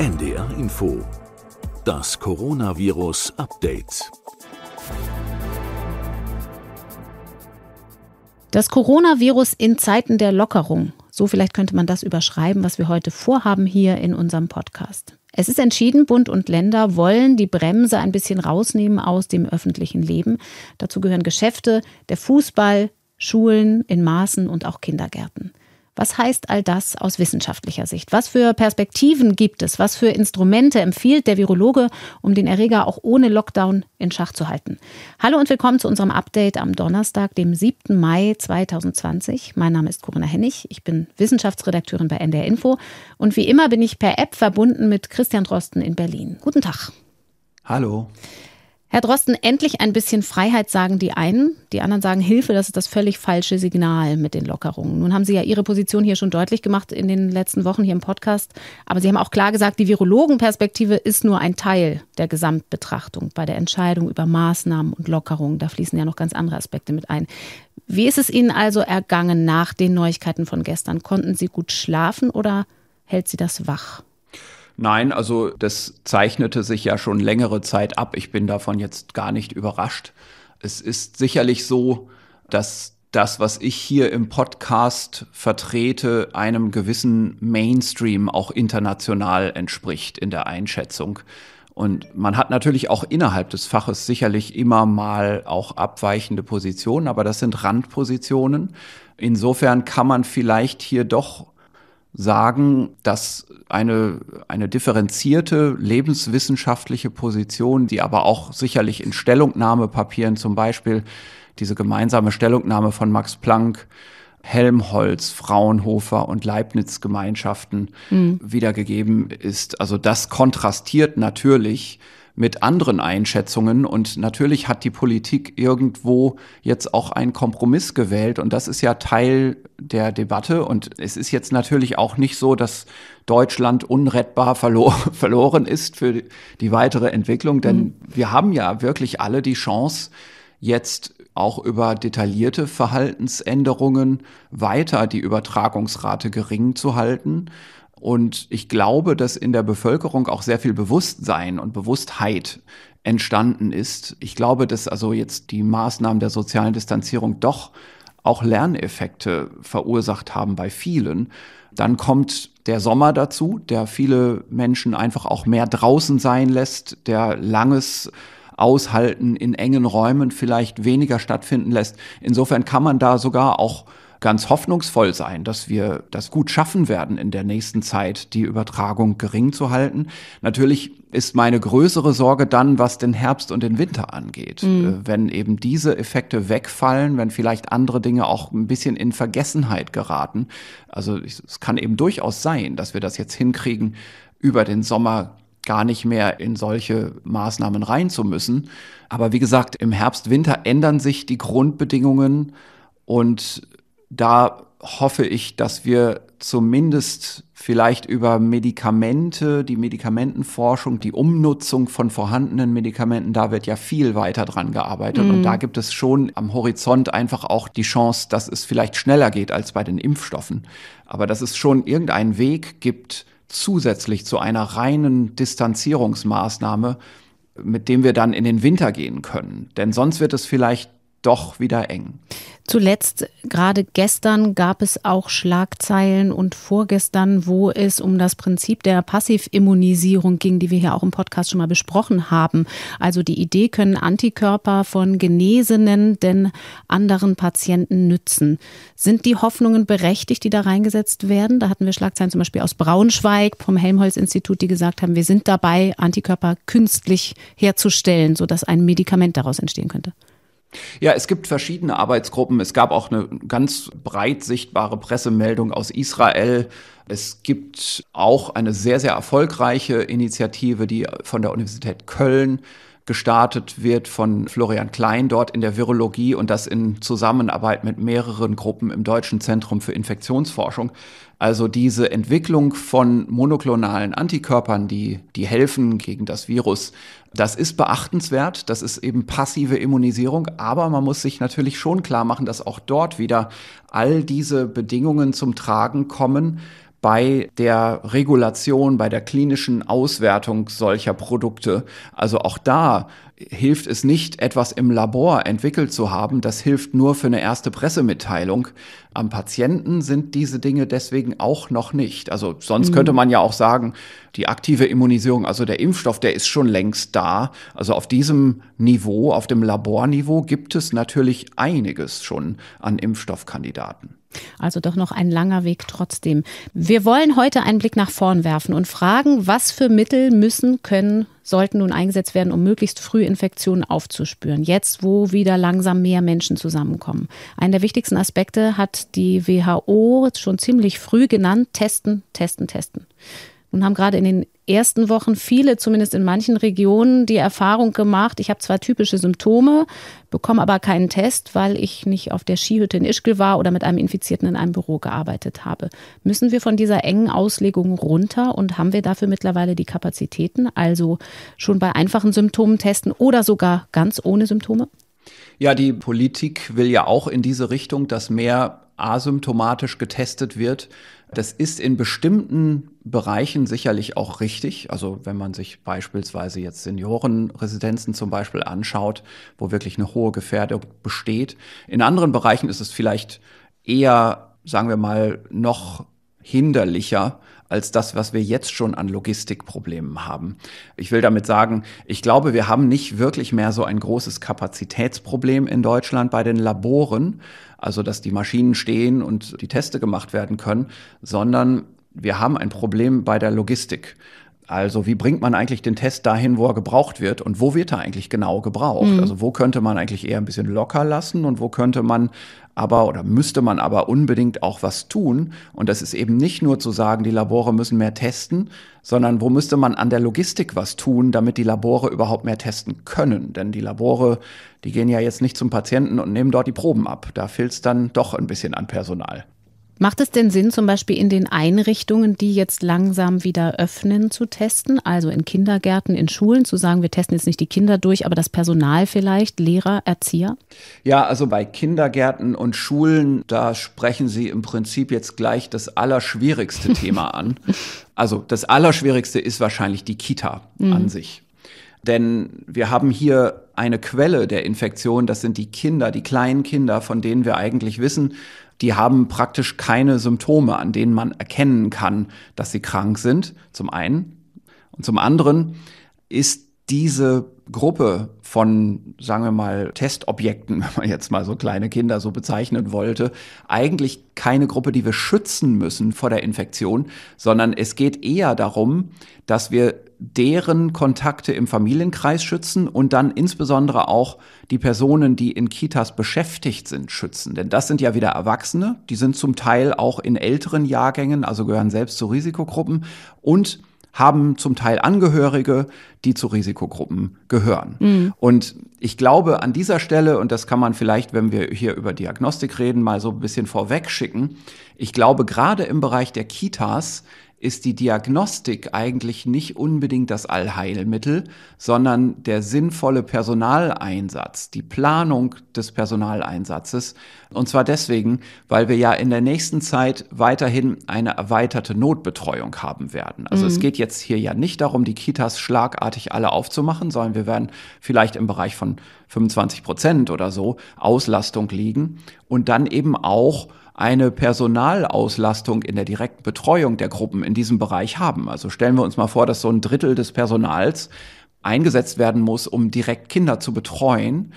NDR Info. Das Coronavirus Update. Das Coronavirus in Zeiten der Lockerung. So vielleicht könnte man das überschreiben, was wir heute vorhaben hier in unserem Podcast. Es ist entschieden, Bund und Länder wollen die Bremse ein bisschen rausnehmen aus dem öffentlichen Leben. Dazu gehören Geschäfte, der Fußball, Schulen in Maßen und auch Kindergärten. Was heißt all das aus wissenschaftlicher Sicht? Was für Perspektiven gibt es? Was für Instrumente empfiehlt der Virologe, um den Erreger auch ohne Lockdown in Schach zu halten? Hallo und willkommen zu unserem Update am Donnerstag, dem 7. Mai 2020. Mein Name ist Corinna Hennig. Ich bin Wissenschaftsredakteurin bei NDR Info. Und wie immer bin ich per App verbunden mit Christian Drosten in Berlin. Guten Tag. Hallo. Herr Drosten, endlich ein bisschen Freiheit sagen die einen, die anderen sagen Hilfe, das ist das völlig falsche Signal mit den Lockerungen. Nun haben Sie ja Ihre Position hier schon deutlich gemacht in den letzten Wochen hier im Podcast, aber Sie haben auch klar gesagt, die Virologenperspektive ist nur ein Teil der Gesamtbetrachtung bei der Entscheidung über Maßnahmen und Lockerungen. Da fließen ja noch ganz andere Aspekte mit ein. Wie ist es Ihnen also ergangen nach den Neuigkeiten von gestern? Konnten Sie gut schlafen oder hält Sie das wach? Nein, also das zeichnete sich ja schon längere Zeit ab. Ich bin davon jetzt gar nicht überrascht. Es ist sicherlich so, dass das, was ich hier im Podcast vertrete, einem gewissen Mainstream auch international entspricht in der Einschätzung. Und man hat natürlich auch innerhalb des Faches sicherlich immer mal auch abweichende Positionen, aber das sind Randpositionen. Insofern kann man vielleicht hier doch sagen, dass eine, eine differenzierte lebenswissenschaftliche Position, die aber auch sicherlich in Stellungnahmepapieren zum Beispiel diese gemeinsame Stellungnahme von Max Planck, Helmholtz, Fraunhofer und Leibniz Gemeinschaften mhm. wiedergegeben ist. Also das kontrastiert natürlich mit anderen Einschätzungen. Und natürlich hat die Politik irgendwo jetzt auch einen Kompromiss gewählt. Und das ist ja Teil der Debatte. Und es ist jetzt natürlich auch nicht so, dass Deutschland unrettbar verlo verloren ist für die weitere Entwicklung. Denn mhm. wir haben ja wirklich alle die Chance, jetzt auch über detaillierte Verhaltensänderungen weiter die Übertragungsrate gering zu halten. Und ich glaube, dass in der Bevölkerung auch sehr viel Bewusstsein und Bewusstheit entstanden ist. Ich glaube, dass also jetzt die Maßnahmen der sozialen Distanzierung doch auch Lerneffekte verursacht haben bei vielen. Dann kommt der Sommer dazu, der viele Menschen einfach auch mehr draußen sein lässt, der langes Aushalten in engen Räumen vielleicht weniger stattfinden lässt. Insofern kann man da sogar auch ganz hoffnungsvoll sein, dass wir das gut schaffen werden in der nächsten Zeit, die Übertragung gering zu halten. Natürlich ist meine größere Sorge dann, was den Herbst und den Winter angeht. Mhm. Äh, wenn eben diese Effekte wegfallen, wenn vielleicht andere Dinge auch ein bisschen in Vergessenheit geraten. Also es kann eben durchaus sein, dass wir das jetzt hinkriegen, über den Sommer gar nicht mehr in solche Maßnahmen rein zu müssen. Aber wie gesagt, im Herbst, Winter ändern sich die Grundbedingungen und da hoffe ich, dass wir zumindest vielleicht über Medikamente, die Medikamentenforschung, die Umnutzung von vorhandenen Medikamenten, da wird ja viel weiter dran gearbeitet. Mm. Und mhm. da gibt es schon am Horizont einfach auch die Chance, dass es vielleicht schneller geht als bei den Impfstoffen. Aber dass es schon irgendeinen Weg gibt, zusätzlich zu einer reinen Distanzierungsmaßnahme, mit dem wir dann in den Winter gehen können. Denn sonst wird es vielleicht doch wieder eng. Zuletzt, gerade gestern, gab es auch Schlagzeilen und vorgestern, wo es um das Prinzip der Passivimmunisierung ging, die wir hier auch im Podcast schon mal besprochen haben. Also die Idee, können Antikörper von Genesenen denn anderen Patienten nützen. Sind die Hoffnungen berechtigt, die da reingesetzt werden? Da hatten wir Schlagzeilen zum Beispiel aus Braunschweig vom Helmholtz-Institut, die gesagt haben, wir sind dabei, Antikörper künstlich herzustellen, sodass ein Medikament daraus entstehen könnte. Ja, es gibt verschiedene Arbeitsgruppen. Es gab auch eine ganz breit sichtbare Pressemeldung aus Israel. Es gibt auch eine sehr, sehr erfolgreiche Initiative, die von der Universität Köln gestartet wird von Florian Klein dort in der Virologie und das in Zusammenarbeit mit mehreren Gruppen im Deutschen Zentrum für Infektionsforschung. Also diese Entwicklung von monoklonalen Antikörpern, die, die helfen gegen das Virus, das ist beachtenswert. Das ist eben passive Immunisierung. Aber man muss sich natürlich schon klar machen, dass auch dort wieder all diese Bedingungen zum Tragen kommen bei der Regulation, bei der klinischen Auswertung solcher Produkte. Also auch da hilft es nicht, etwas im Labor entwickelt zu haben. Das hilft nur für eine erste Pressemitteilung. Am Patienten sind diese Dinge deswegen auch noch nicht. Also sonst mhm. könnte man ja auch sagen, die aktive Immunisierung, also der Impfstoff, der ist schon längst da. Also auf diesem Niveau, auf dem Laborniveau gibt es natürlich einiges schon an Impfstoffkandidaten. Also doch noch ein langer Weg trotzdem. Wir wollen heute einen Blick nach vorn werfen und fragen, was für Mittel müssen, können, sollten nun eingesetzt werden, um möglichst früh Infektionen aufzuspüren. Jetzt, wo wieder langsam mehr Menschen zusammenkommen. Einen der wichtigsten Aspekte hat die WHO schon ziemlich früh genannt. Testen, testen, testen. Nun haben gerade in den ersten Wochen viele, zumindest in manchen Regionen, die Erfahrung gemacht, ich habe zwar typische Symptome, bekomme aber keinen Test, weil ich nicht auf der Skihütte in Ischgl war oder mit einem Infizierten in einem Büro gearbeitet habe. Müssen wir von dieser engen Auslegung runter und haben wir dafür mittlerweile die Kapazitäten, also schon bei einfachen Symptomen testen oder sogar ganz ohne Symptome? Ja, die Politik will ja auch in diese Richtung, dass mehr asymptomatisch getestet wird. Das ist in bestimmten Bereichen sicherlich auch richtig. Also wenn man sich beispielsweise jetzt Seniorenresidenzen zum Beispiel anschaut, wo wirklich eine hohe Gefährdung besteht. In anderen Bereichen ist es vielleicht eher, sagen wir mal, noch hinderlicher, als das, was wir jetzt schon an Logistikproblemen haben. Ich will damit sagen, ich glaube, wir haben nicht wirklich mehr so ein großes Kapazitätsproblem in Deutschland bei den Laboren, also dass die Maschinen stehen und die Teste gemacht werden können, sondern wir haben ein Problem bei der Logistik. Also wie bringt man eigentlich den Test dahin, wo er gebraucht wird und wo wird er eigentlich genau gebraucht? Mhm. Also wo könnte man eigentlich eher ein bisschen locker lassen und wo könnte man aber oder müsste man aber unbedingt auch was tun? Und das ist eben nicht nur zu sagen, die Labore müssen mehr testen, sondern wo müsste man an der Logistik was tun, damit die Labore überhaupt mehr testen können? Denn die Labore, die gehen ja jetzt nicht zum Patienten und nehmen dort die Proben ab. Da fehlt es dann doch ein bisschen an Personal. Macht es denn Sinn, zum Beispiel in den Einrichtungen, die jetzt langsam wieder öffnen, zu testen? Also in Kindergärten, in Schulen zu sagen, wir testen jetzt nicht die Kinder durch, aber das Personal vielleicht, Lehrer, Erzieher? Ja, also bei Kindergärten und Schulen, da sprechen Sie im Prinzip jetzt gleich das allerschwierigste Thema an. Also das allerschwierigste ist wahrscheinlich die Kita mhm. an sich. Denn wir haben hier eine Quelle der Infektion, das sind die Kinder, die kleinen Kinder, von denen wir eigentlich wissen, die haben praktisch keine Symptome, an denen man erkennen kann, dass sie krank sind, zum einen. Und zum anderen ist diese Gruppe von, sagen wir mal, Testobjekten, wenn man jetzt mal so kleine Kinder so bezeichnen wollte, eigentlich keine Gruppe, die wir schützen müssen vor der Infektion, sondern es geht eher darum, dass wir deren Kontakte im Familienkreis schützen und dann insbesondere auch die Personen, die in Kitas beschäftigt sind, schützen. Denn das sind ja wieder Erwachsene, die sind zum Teil auch in älteren Jahrgängen, also gehören selbst zu Risikogruppen und haben zum Teil Angehörige, die zu Risikogruppen gehören. Mhm. Und ich glaube, an dieser Stelle, und das kann man vielleicht, wenn wir hier über Diagnostik reden, mal so ein bisschen vorwegschicken, ich glaube, gerade im Bereich der Kitas ist die Diagnostik eigentlich nicht unbedingt das Allheilmittel, sondern der sinnvolle Personaleinsatz, die Planung des Personaleinsatzes. Und zwar deswegen, weil wir ja in der nächsten Zeit weiterhin eine erweiterte Notbetreuung haben werden. Also mhm. es geht jetzt hier ja nicht darum, die Kitas schlagartig alle aufzumachen, sondern wir werden vielleicht im Bereich von 25 Prozent oder so Auslastung liegen und dann eben auch eine Personalauslastung in der direkten Betreuung der Gruppen in diesem Bereich haben. Also stellen wir uns mal vor, dass so ein Drittel des Personals eingesetzt werden muss, um direkt Kinder zu betreuen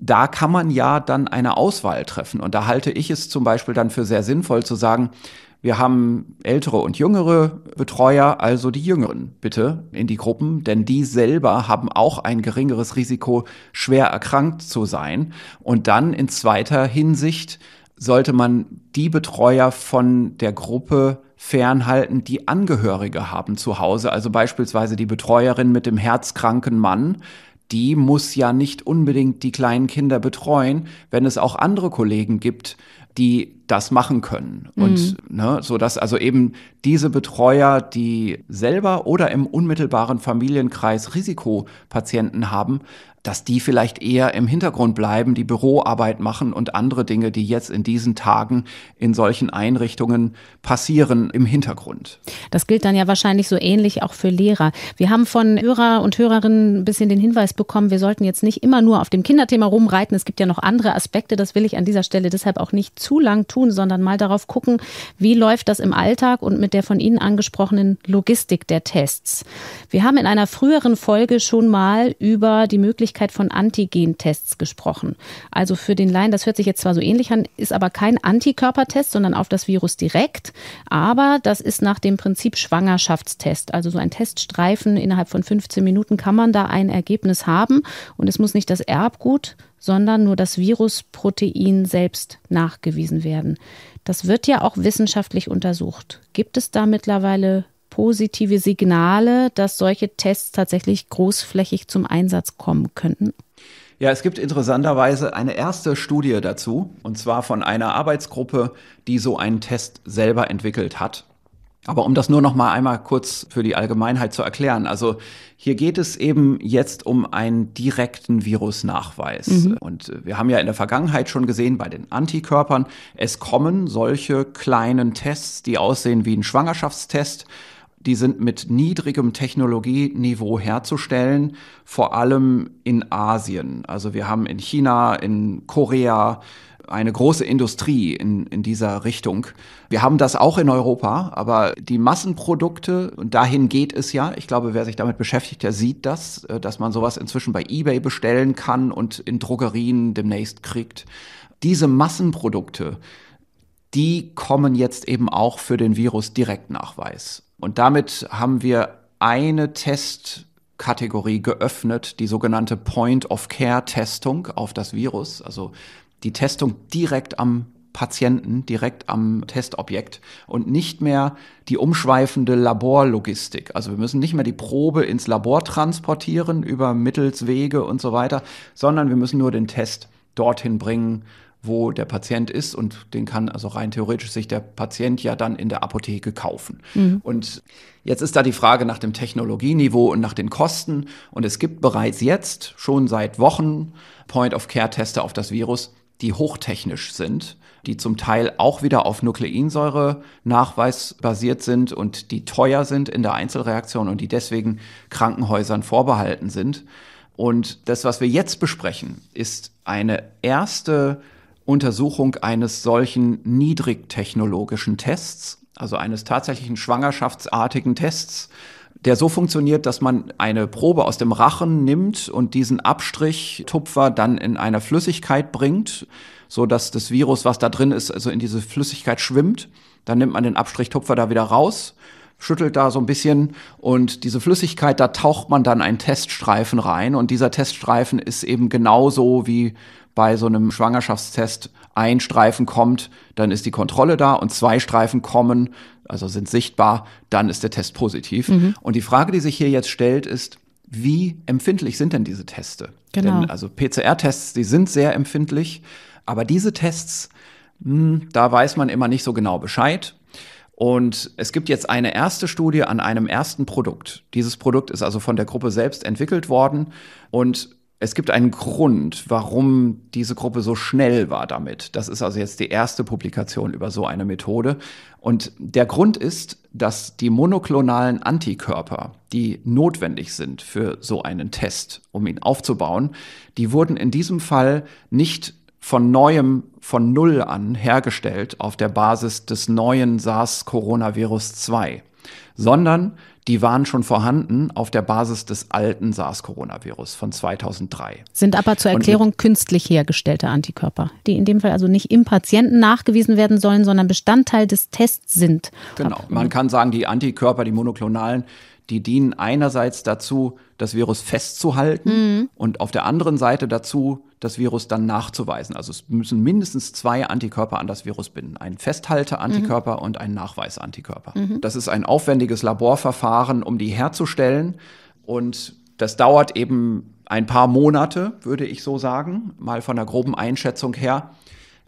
da kann man ja dann eine Auswahl treffen. Und da halte ich es zum Beispiel dann für sehr sinnvoll zu sagen, wir haben ältere und jüngere Betreuer, also die Jüngeren bitte in die Gruppen, denn die selber haben auch ein geringeres Risiko, schwer erkrankt zu sein. Und dann in zweiter Hinsicht sollte man die Betreuer von der Gruppe fernhalten, die Angehörige haben zu Hause. Also beispielsweise die Betreuerin mit dem herzkranken Mann, die muss ja nicht unbedingt die kleinen Kinder betreuen, wenn es auch andere Kollegen gibt, die das machen können. Und mhm. ne, so dass also eben diese Betreuer, die selber oder im unmittelbaren Familienkreis Risikopatienten haben, dass die vielleicht eher im Hintergrund bleiben, die Büroarbeit machen und andere Dinge, die jetzt in diesen Tagen in solchen Einrichtungen passieren, im Hintergrund. Das gilt dann ja wahrscheinlich so ähnlich auch für Lehrer. Wir haben von Hörer und Hörerinnen ein bisschen den Hinweis bekommen, wir sollten jetzt nicht immer nur auf dem Kinderthema rumreiten. Es gibt ja noch andere Aspekte. Das will ich an dieser Stelle deshalb auch nicht zu lang tun tun, sondern mal darauf gucken, wie läuft das im Alltag und mit der von Ihnen angesprochenen Logistik der Tests. Wir haben in einer früheren Folge schon mal über die Möglichkeit von Antigen-Tests gesprochen. Also für den Laien, das hört sich jetzt zwar so ähnlich an, ist aber kein Antikörpertest, sondern auf das Virus direkt. Aber das ist nach dem Prinzip Schwangerschaftstest, also so ein Teststreifen. Innerhalb von 15 Minuten kann man da ein Ergebnis haben und es muss nicht das Erbgut, sondern nur das Virusprotein selbst nachgewiesen werden. Das wird ja auch wissenschaftlich untersucht. Gibt es da mittlerweile positive Signale, dass solche Tests tatsächlich großflächig zum Einsatz kommen könnten? Ja, es gibt interessanterweise eine erste Studie dazu, und zwar von einer Arbeitsgruppe, die so einen Test selber entwickelt hat. Aber um das nur noch mal einmal kurz für die Allgemeinheit zu erklären. Also hier geht es eben jetzt um einen direkten Virusnachweis. Mhm. Und äh, wir haben ja in der Vergangenheit schon gesehen bei den Antikörpern, es kommen solche kleinen Tests, die aussehen wie ein Schwangerschaftstest. Die sind mit niedrigem Technologieniveau herzustellen, vor allem in Asien. Also wir haben in China, in Korea, eine große Industrie in, in dieser Richtung. Wir haben das auch in Europa, aber die Massenprodukte, und dahin geht es ja, ich glaube, wer sich damit beschäftigt, der sieht das, äh, dass man sowas inzwischen bei eBay bestellen kann und in Drogerien demnächst kriegt. Diese Massenprodukte, die kommen jetzt eben auch für den Virus Direktnachweis. Und damit haben wir eine Test- Kategorie geöffnet, die sogenannte Point-of-Care-Testung auf das Virus. Also die Testung direkt am Patienten, direkt am Testobjekt und nicht mehr die umschweifende Laborlogistik. Also wir müssen nicht mehr die Probe ins Labor transportieren über Mittelswege und so weiter, sondern wir müssen nur den Test dorthin bringen, wo der Patient ist und den kann also rein theoretisch sich der Patient ja dann in der Apotheke kaufen. Mhm. Und jetzt ist da die Frage nach dem Technologieniveau und nach den Kosten und es gibt bereits jetzt schon seit Wochen Point-of-Care-Tester auf das Virus, die hochtechnisch sind, die zum Teil auch wieder auf Nukleinsäure-Nachweis basiert sind und die teuer sind in der Einzelreaktion und die deswegen Krankenhäusern vorbehalten sind. Und das, was wir jetzt besprechen, ist eine erste Untersuchung eines solchen niedrigtechnologischen Tests, also eines tatsächlichen schwangerschaftsartigen Tests, der so funktioniert, dass man eine Probe aus dem Rachen nimmt und diesen Abstrich-Tupfer dann in einer Flüssigkeit bringt, so dass das Virus, was da drin ist, also in diese Flüssigkeit schwimmt. Dann nimmt man den Abstrich-Tupfer da wieder raus, schüttelt da so ein bisschen und diese Flüssigkeit, da taucht man dann einen Teststreifen rein und dieser Teststreifen ist eben genauso wie bei so einem Schwangerschaftstest ein Streifen kommt, dann ist die Kontrolle da und zwei Streifen kommen, also sind sichtbar, dann ist der Test positiv. Mhm. Und die Frage, die sich hier jetzt stellt, ist, wie empfindlich sind denn diese Teste? Genau. Denn also PCR-Tests, die sind sehr empfindlich, aber diese Tests, mh, hm, da weiß man immer nicht so genau Bescheid. Und es gibt jetzt eine erste Studie an einem ersten Produkt. Dieses Produkt ist also von der Gruppe selbst entwickelt worden und es gibt einen Grund, warum diese Gruppe so schnell war damit. Das ist also jetzt die erste Publikation über so eine Methode. Und der Grund ist, dass die monoklonalen Antikörper, die notwendig sind für so einen Test, um ihn aufzubauen, die wurden in diesem Fall nicht von neuem, von Null an hergestellt auf der Basis des neuen SARS-Coronavirus 2 sondern die waren schon vorhanden auf der Basis des alten SARS-Coronavirus von 2003. Sind aber zur Erklärung und, künstlich hergestellte Antikörper, die in dem Fall also nicht im Patienten nachgewiesen werden sollen, sondern Bestandteil des Tests sind. Genau, man kann sagen, die Antikörper, die monoklonalen, die dienen einerseits dazu, das Virus festzuhalten mhm. und auf der anderen Seite dazu, das Virus dann nachzuweisen. Also es müssen mindestens zwei Antikörper an das Virus binden. Ein Festhalte-Antikörper mhm. und ein Nachweis-Antikörper. Mhm. Das ist ein aufwendiges Laborverfahren, um die herzustellen. Und das dauert eben ein paar Monate, würde ich so sagen, mal von einer groben Einschätzung her.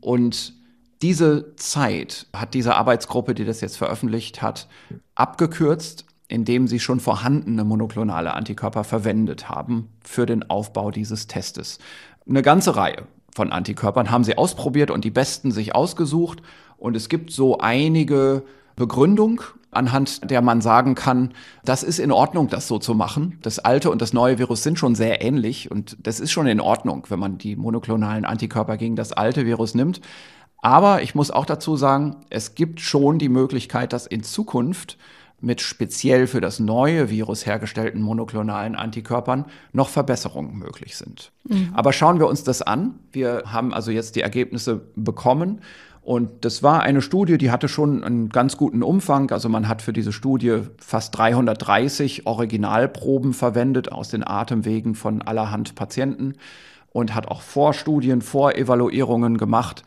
Und diese Zeit hat diese Arbeitsgruppe, die das jetzt veröffentlicht hat, abgekürzt in dem sie schon vorhandene monoklonale Antikörper verwendet haben für den Aufbau dieses Testes. Eine ganze Reihe von Antikörpern haben sie ausprobiert und die besten sich ausgesucht. Und es gibt so einige Begründung, anhand der man sagen kann, das ist in Ordnung, das so zu machen. Das alte und das neue Virus sind schon sehr ähnlich und das ist schon in Ordnung, wenn man die monoklonalen Antikörper gegen das alte Virus nimmt. Aber ich muss auch dazu sagen, es gibt schon die Möglichkeit, dass in Zukunft mit speziell für das neue Virus hergestellten monoklonalen Antikörpern noch Verbesserungen möglich sind. Mhm. Aber schauen wir uns das an. Wir haben also jetzt die Ergebnisse bekommen. Und das war eine Studie, die hatte schon einen ganz guten Umfang. Also man hat für diese Studie fast 330 Originalproben verwendet aus den Atemwegen von allerhand Patienten und hat auch Vorstudien, Vorevaluierungen gemacht.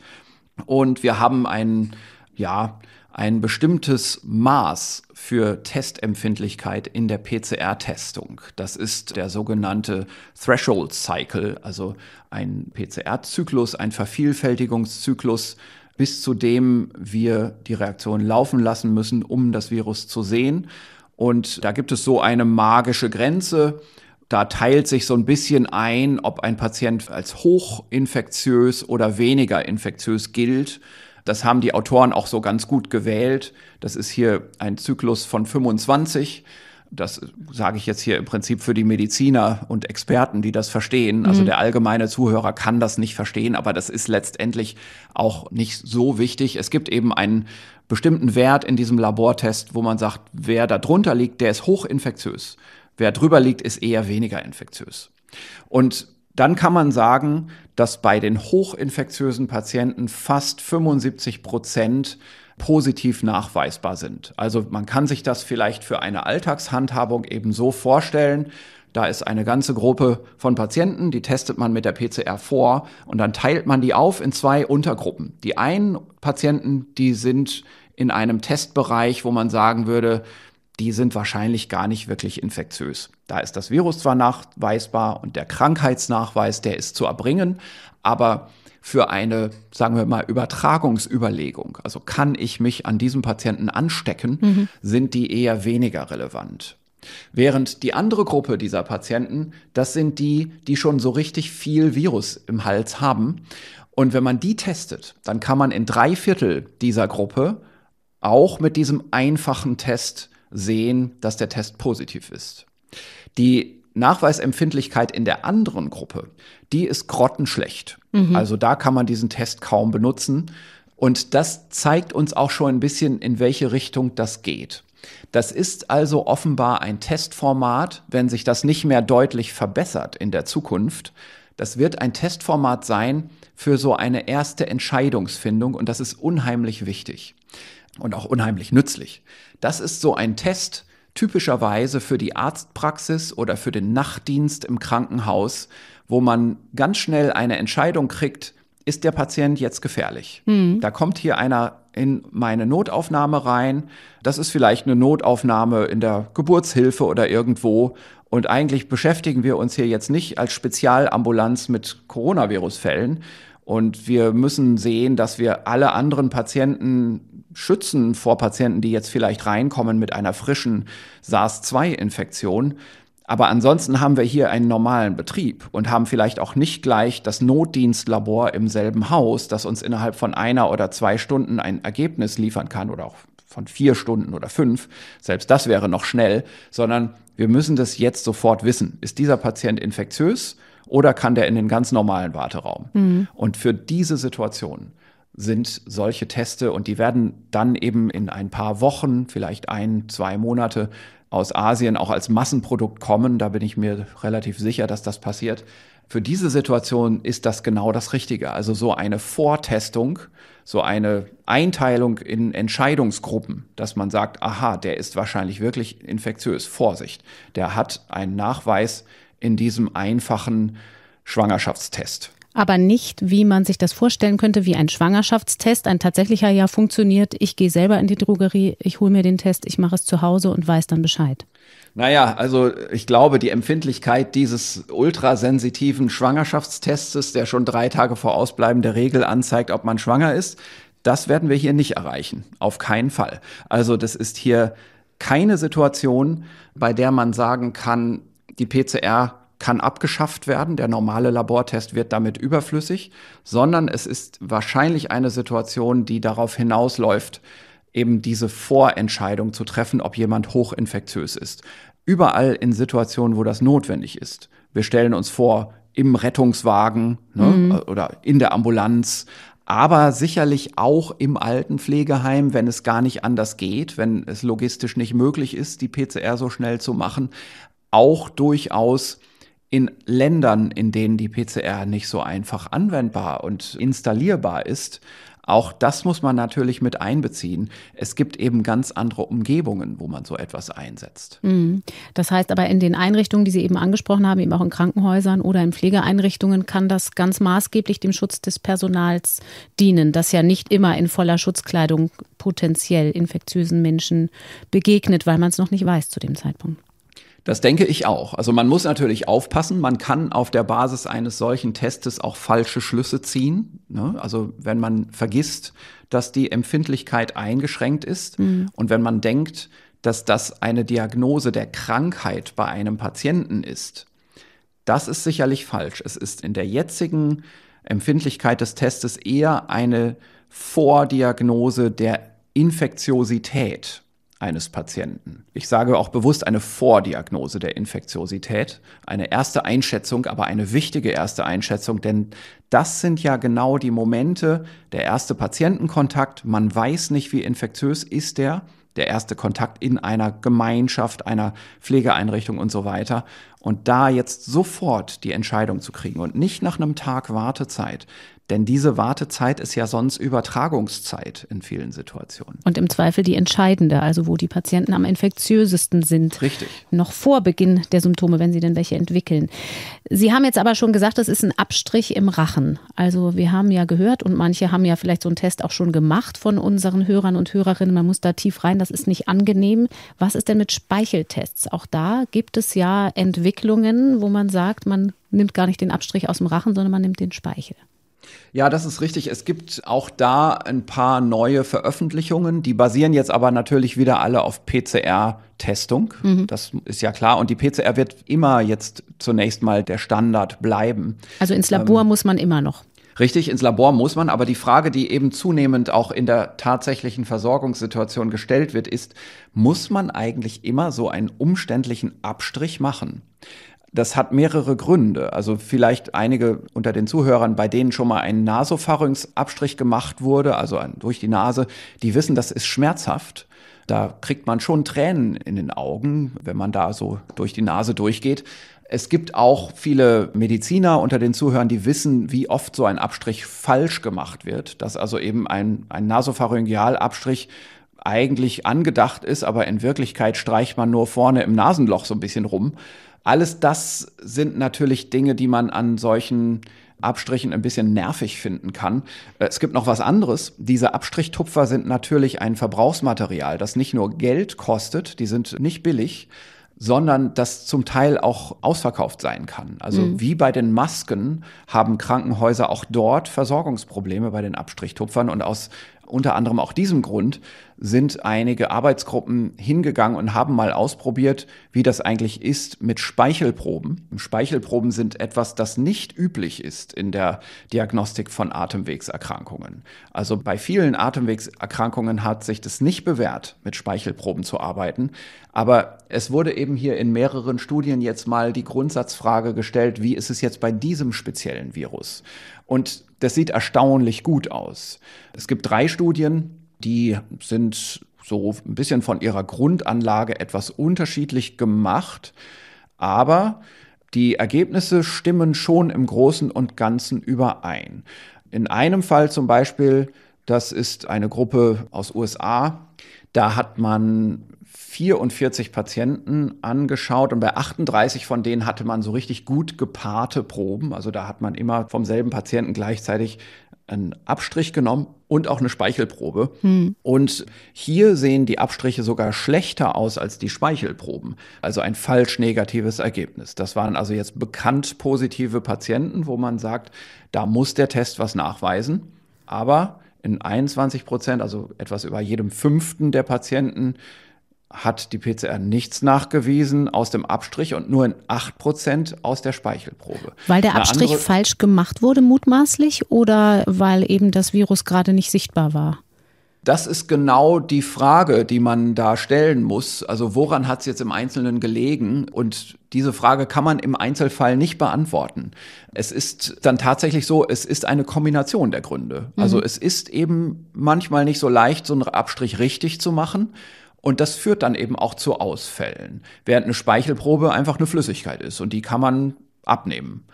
Und wir haben einen, ja, ein bestimmtes Maß für Testempfindlichkeit in der PCR-Testung. Das ist der sogenannte Threshold Cycle, also ein PCR-Zyklus, ein Vervielfältigungszyklus, bis zu dem wir die Reaktion laufen lassen müssen, um das Virus zu sehen. Und da gibt es so eine magische Grenze. Da teilt sich so ein bisschen ein, ob ein Patient als hochinfektiös oder weniger infektiös gilt. Das haben die Autoren auch so ganz gut gewählt. Das ist hier ein Zyklus von 25. Das sage ich jetzt hier im Prinzip für die Mediziner und Experten, die das verstehen. Also mhm. der allgemeine Zuhörer kann das nicht verstehen, aber das ist letztendlich auch nicht so wichtig. Es gibt eben einen bestimmten Wert in diesem Labortest, wo man sagt, wer da drunter liegt, der ist hochinfektiös. Wer drüber liegt, ist eher weniger infektiös. Und dann kann man sagen, dass bei den hochinfektiösen Patienten fast 75 Prozent positiv nachweisbar sind. Also man kann sich das vielleicht für eine Alltagshandhabung eben so vorstellen. Da ist eine ganze Gruppe von Patienten, die testet man mit der PCR vor und dann teilt man die auf in zwei Untergruppen. Die einen Patienten, die sind in einem Testbereich, wo man sagen würde, die sind wahrscheinlich gar nicht wirklich infektiös. Da ist das Virus zwar nachweisbar und der Krankheitsnachweis, der ist zu erbringen, aber für eine, sagen wir mal, Übertragungsüberlegung, also kann ich mich an diesem Patienten anstecken, mhm. sind die eher weniger relevant. Während die andere Gruppe dieser Patienten, das sind die, die schon so richtig viel Virus im Hals haben. Und wenn man die testet, dann kann man in drei Viertel dieser Gruppe auch mit diesem einfachen Test sehen, dass der Test positiv ist. Die Nachweisempfindlichkeit in der anderen Gruppe, die ist grottenschlecht. Mhm. Also da kann man diesen Test kaum benutzen. Und das zeigt uns auch schon ein bisschen, in welche Richtung das geht. Das ist also offenbar ein Testformat, wenn sich das nicht mehr deutlich verbessert in der Zukunft. Das wird ein Testformat sein für so eine erste Entscheidungsfindung und das ist unheimlich wichtig und auch unheimlich nützlich. Das ist so ein Test typischerweise für die Arztpraxis oder für den Nachtdienst im Krankenhaus, wo man ganz schnell eine Entscheidung kriegt, ist der Patient jetzt gefährlich? Mhm. Da kommt hier einer in meine Notaufnahme rein. Das ist vielleicht eine Notaufnahme in der Geburtshilfe oder irgendwo. Und eigentlich beschäftigen wir uns hier jetzt nicht als Spezialambulanz mit Coronavirus-Fällen, und wir müssen sehen, dass wir alle anderen Patienten schützen vor Patienten, die jetzt vielleicht reinkommen mit einer frischen SARS-2-Infektion. Aber ansonsten haben wir hier einen normalen Betrieb und haben vielleicht auch nicht gleich das Notdienstlabor im selben Haus, das uns innerhalb von einer oder zwei Stunden ein Ergebnis liefern kann oder auch von vier Stunden oder fünf. Selbst das wäre noch schnell, sondern wir müssen das jetzt sofort wissen. Ist dieser Patient infektiös? oder kann der in den ganz normalen Warteraum? Mhm. Und für diese Situation sind solche Teste und die werden dann eben in ein paar Wochen, vielleicht ein, zwei Monate aus Asien auch als Massenprodukt kommen. Da bin ich mir relativ sicher, dass das passiert. Für diese Situation ist das genau das Richtige. Also so eine Vortestung, so eine Einteilung in Entscheidungsgruppen, dass man sagt, aha, der ist wahrscheinlich wirklich infektiös. Vorsicht, der hat einen Nachweis in diesem einfachen Schwangerschaftstest. Aber nicht, wie man sich das vorstellen könnte, wie ein Schwangerschaftstest, ein tatsächlicher ja funktioniert. Ich gehe selber in die Drogerie, ich hole mir den Test, ich mache es zu Hause und weiß dann Bescheid. Naja, also ich glaube, die Empfindlichkeit dieses ultrasensitiven Schwangerschaftstests, der schon drei Tage vor Ausbleiben der Regel anzeigt, ob man schwanger ist, das werden wir hier nicht erreichen. Auf keinen Fall. Also das ist hier keine Situation, bei der man sagen kann, die PCR kann abgeschafft werden, der normale Labortest wird damit überflüssig, sondern es ist wahrscheinlich eine Situation, die darauf hinausläuft, eben diese Vorentscheidung zu treffen, ob jemand hochinfektiös ist. Überall in Situationen, wo das notwendig ist. Wir stellen uns vor, im Rettungswagen ne, mhm. oder in der Ambulanz, aber sicherlich auch im Altenpflegeheim, wenn es gar nicht anders geht, wenn es logistisch nicht möglich ist, die PCR so schnell zu machen auch durchaus in Ländern, in denen die PCR nicht so einfach anwendbar und installierbar ist, auch das muss man natürlich mit einbeziehen. Es gibt eben ganz andere Umgebungen, wo man so etwas einsetzt. Mhm. Das heißt aber in den Einrichtungen, die Sie eben angesprochen haben, eben auch in Krankenhäusern oder in Pflegeeinrichtungen, kann das ganz maßgeblich dem Schutz des Personals dienen, das ja nicht immer in voller Schutzkleidung potenziell infektiösen Menschen begegnet, weil man es noch nicht weiß zu dem Zeitpunkt. Das denke ich auch. Also man muss natürlich aufpassen. Man kann auf der Basis eines solchen Testes auch falsche Schlüsse ziehen. Ne? Also wenn man vergisst, dass die Empfindlichkeit eingeschränkt ist mhm. und wenn man denkt, dass das eine Diagnose der Krankheit bei einem Patienten ist, das ist sicherlich falsch. Es ist in der jetzigen Empfindlichkeit des Testes eher eine Vordiagnose der Infektiosität eines Patienten. Ich sage auch bewusst eine Vordiagnose der Infektiosität, eine erste Einschätzung, aber eine wichtige erste Einschätzung, denn das sind ja genau die Momente, der erste Patientenkontakt, man weiß nicht, wie infektiös ist der, der erste Kontakt in einer Gemeinschaft, einer Pflegeeinrichtung und so weiter. Und da jetzt sofort die Entscheidung zu kriegen und nicht nach einem Tag Wartezeit, denn diese Wartezeit ist ja sonst Übertragungszeit in vielen Situationen. Und im Zweifel die entscheidende, also wo die Patienten am infektiösesten sind. Richtig. Noch vor Beginn der Symptome, wenn sie denn welche entwickeln. Sie haben jetzt aber schon gesagt, das ist ein Abstrich im Rachen. Also wir haben ja gehört und manche haben ja vielleicht so einen Test auch schon gemacht von unseren Hörern und Hörerinnen. Man muss da tief rein, das ist nicht angenehm. Was ist denn mit Speicheltests? Auch da gibt es ja Entwicklungen. Entwicklungen, wo man sagt, man nimmt gar nicht den Abstrich aus dem Rachen, sondern man nimmt den Speichel. Ja, das ist richtig. Es gibt auch da ein paar neue Veröffentlichungen. Die basieren jetzt aber natürlich wieder alle auf PCR-Testung. Mhm. Das ist ja klar. Und die PCR wird immer jetzt zunächst mal der Standard bleiben. Also ins ähm, Labor ähm, muss man immer noch. Richtig, ins Labor muss man, aber die Frage, die eben zunehmend auch in der tatsächlichen Versorgungssituation gestellt wird, ist, muss man eigentlich immer so einen umständlichen Abstrich machen? Das hat mehrere Gründe. Also vielleicht einige unter den Zuhörern, bei denen schon mal ein Nasopharynx-Abstrich gemacht wurde, also ein, durch die Nase, die wissen, das ist schmerzhaft. Da kriegt man schon Tränen in den Augen, wenn man da so durch die Nase durchgeht. Es gibt auch viele Mediziner unter den Zuhörern, die wissen, wie oft so ein Abstrich falsch gemacht wird, dass also eben ein, ein Nasopharyngealabstrich eigentlich angedacht ist, aber in Wirklichkeit streicht man nur vorne im Nasenloch so ein bisschen rum. Alles das sind natürlich Dinge, die man an solchen Abstrichen ein bisschen nervig finden kann. Äh, es gibt noch was anderes. Diese Abstrichtupfer sind natürlich ein Verbrauchsmaterial, das nicht nur Geld kostet, die sind nicht billig, sondern das zum Teil auch ausverkauft sein kann. Also mhm. wie bei den Masken haben Krankenhäuser auch dort Versorgungsprobleme bei den Abstrichtupfern und aus unter anderem auch diesem Grund sind einige Arbeitsgruppen hingegangen und haben mal ausprobiert, wie das eigentlich ist mit Speichelproben. Speichelproben sind etwas, das nicht üblich ist in der Diagnostik von Atemwegserkrankungen. Also bei vielen Atemwegserkrankungen hat sich das nicht bewährt, mit Speichelproben zu arbeiten. Aber es wurde eben hier in mehreren Studien jetzt mal die Grundsatzfrage gestellt, wie ist es jetzt bei diesem speziellen Virus? Und das sieht erstaunlich gut aus. Es gibt drei Studien, die sind so ein bisschen von ihrer Grundanlage etwas unterschiedlich gemacht, aber die Ergebnisse stimmen schon im Großen und Ganzen überein. In einem Fall zum Beispiel, das ist eine Gruppe aus USA, da hat man 44 Patienten angeschaut und bei 38 von denen hatte man so richtig gut gepaarte Proben. Also da hat man immer vom selben Patienten gleichzeitig einen Abstrich genommen und auch eine Speichelprobe. Hm. Und hier sehen die Abstriche sogar schlechter aus als die Speichelproben. Also ein falsch negatives Ergebnis. Das waren also jetzt bekannt positive Patienten, wo man sagt, da muss der Test was nachweisen. Aber in 21 Prozent, also etwas über jedem fünften der Patienten, hat die PCR nichts nachgewiesen aus dem Abstrich und nur in 8% aus der Speichelprobe. Weil der Abstrich falsch gemacht wurde, mutmaßlich, oder weil eben das Virus gerade nicht sichtbar war? Das ist genau die Frage, die man da stellen muss. Also woran hat es jetzt im Einzelnen gelegen? Und diese Frage kann man im Einzelfall nicht beantworten. Es ist dann tatsächlich so, es ist eine Kombination der Gründe. Also mhm. Also es ist eben manchmal nicht so leicht, so einen Abstrich richtig zu machen. Und das führt dann eben auch zu Ausfällen, während eine Speichelprobe einfach eine Flüssigkeit ist und die kann man abnehmen.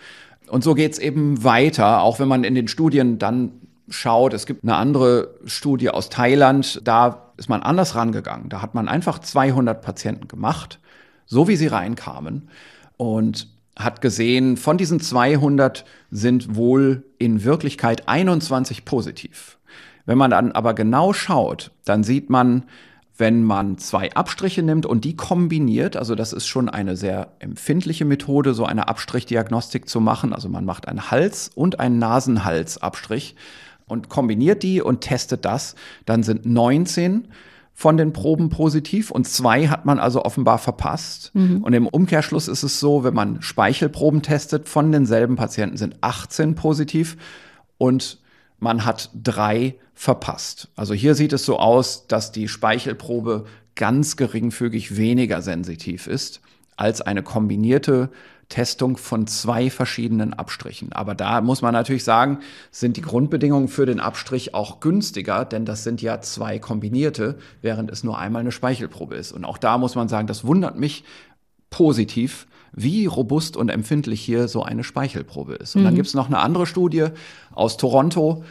Und so geht's eben weiter, auch wenn man in den Studien dann schaut, es gibt eine andere Studie aus Thailand, da ist man anders rangegangen. Da hat man einfach 200 Patienten gemacht, so wie sie reinkamen und hat gesehen, von diesen 200 sind wohl in Wirklichkeit 21 positiv. Wenn man dann aber genau schaut, dann sieht man, wenn man zwei Abstriche nimmt und die kombiniert, also das ist schon eine sehr empfindliche Methode, so eine Abstrichdiagnostik zu machen. Also man macht einen Hals- und einen Nasenhalsabstrich und kombiniert die und testet das. Dann sind 19 von den Proben positiv und zwei hat man also offenbar verpasst. Mhm. Und im Umkehrschluss ist es so, wenn man Speichelproben testet, von denselben Patienten sind 18 positiv und man hat drei verpasst. Also hier sieht es so aus, dass die Speichelprobe ganz geringfügig weniger sensitiv ist als eine kombinierte Testung von zwei verschiedenen Abstrichen. Aber da muss man natürlich sagen, sind die Grundbedingungen für den Abstrich auch günstiger, denn das sind ja zwei kombinierte, während es nur einmal eine Speichelprobe ist. Und auch da muss man sagen, das wundert mich positiv, wie robust und empfindlich hier so eine Speichelprobe ist. Und mhm. dann gibt es noch eine andere Studie aus Toronto,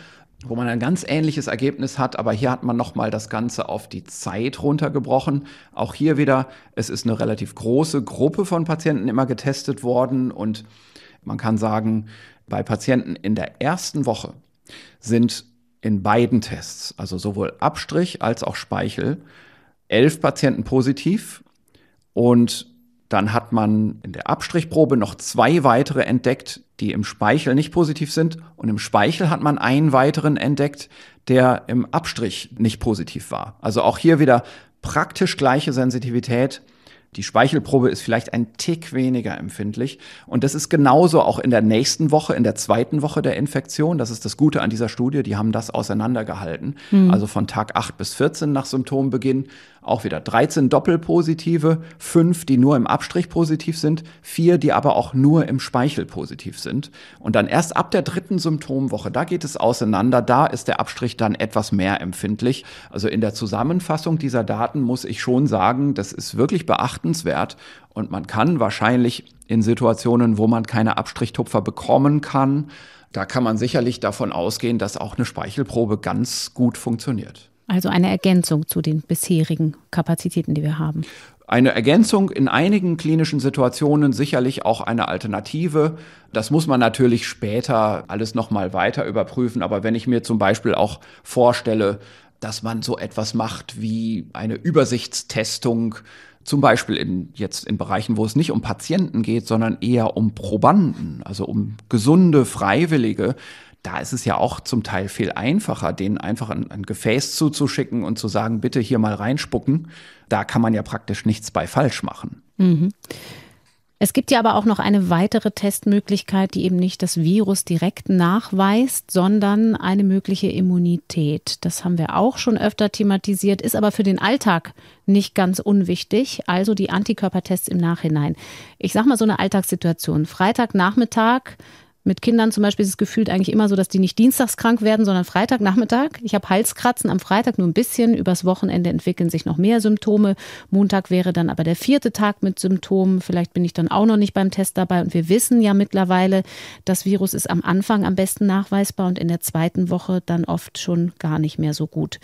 wo man ein ganz ähnliches Ergebnis hat, aber hier hat man nochmal das Ganze auf die Zeit runtergebrochen. Auch hier wieder, es ist eine relativ große Gruppe von Patienten immer getestet worden und man kann sagen, bei Patienten in der ersten Woche sind in beiden Tests, also sowohl Abstrich als auch Speichel, elf Patienten positiv und dann hat man in der Abstrichprobe noch zwei weitere entdeckt, die im Speichel nicht positiv sind. Und im Speichel hat man einen weiteren entdeckt, der im Abstrich nicht positiv war. Also auch hier wieder praktisch gleiche Sensitivität. Die Speichelprobe ist vielleicht ein Tick weniger empfindlich. Und das ist genauso auch in der nächsten Woche, in der zweiten Woche der Infektion. Das ist das Gute an dieser Studie. Die haben das auseinandergehalten. Mhm. Also von Tag 8 bis 14 nach Symptombeginn auch wieder 13 Doppelpositive, 5, die nur im Abstrich positiv sind, 4, die aber auch nur im Speichel positiv sind. Und dann erst ab der dritten Symptomwoche, da geht es auseinander, da ist der Abstrich dann etwas mehr empfindlich. Also in der Zusammenfassung dieser Daten muss ich schon sagen, das ist wirklich beachtenswert und man kann wahrscheinlich in Situationen, wo man keine Abstrichtupfer bekommen kann, da kann man sicherlich davon ausgehen, dass auch eine Speichelprobe ganz gut funktioniert. Also eine Ergänzung zu den bisherigen Kapazitäten, die wir haben. Eine Ergänzung in einigen klinischen Situationen, sicherlich auch eine Alternative. Das muss man natürlich später alles nochmal weiter überprüfen. Aber wenn ich mir zum Beispiel auch vorstelle, dass man so etwas macht wie eine Übersichtstestung, zum Beispiel in, jetzt in Bereichen, wo es nicht um Patienten geht, sondern eher um Probanden, also um gesunde Freiwillige, da ist es ja auch zum Teil viel einfacher, denen einfach ein, ein, Gefäß zuzuschicken und zu sagen, bitte hier mal reinspucken. Da kann man ja praktisch nichts bei falsch machen. Mhm. Es gibt ja aber auch noch eine weitere Testmöglichkeit, die eben nicht das Virus direkt nachweist, sondern eine mögliche Immunität. Das haben wir auch schon öfter thematisiert, ist aber für den Alltag nicht ganz unwichtig. Also die Antikörpertests im Nachhinein. Ich sag mal so eine Alltagssituation. Freitagnachmittag, mit Kindern zum Beispiel ist es gefühlt eigentlich immer so, dass die nicht dienstags krank werden, sondern Freitagnachmittag. Ich habe Halskratzen am Freitag nur ein bisschen. Übers Wochenende entwickeln sich noch mehr Symptome. Montag wäre dann aber der vierte Tag mit Symptomen. Vielleicht bin ich dann auch noch nicht beim Test dabei. Und wir wissen ja mittlerweile, das Virus ist am Anfang am besten nachweisbar und in der zweiten Woche dann oft schon gar nicht mehr so gut.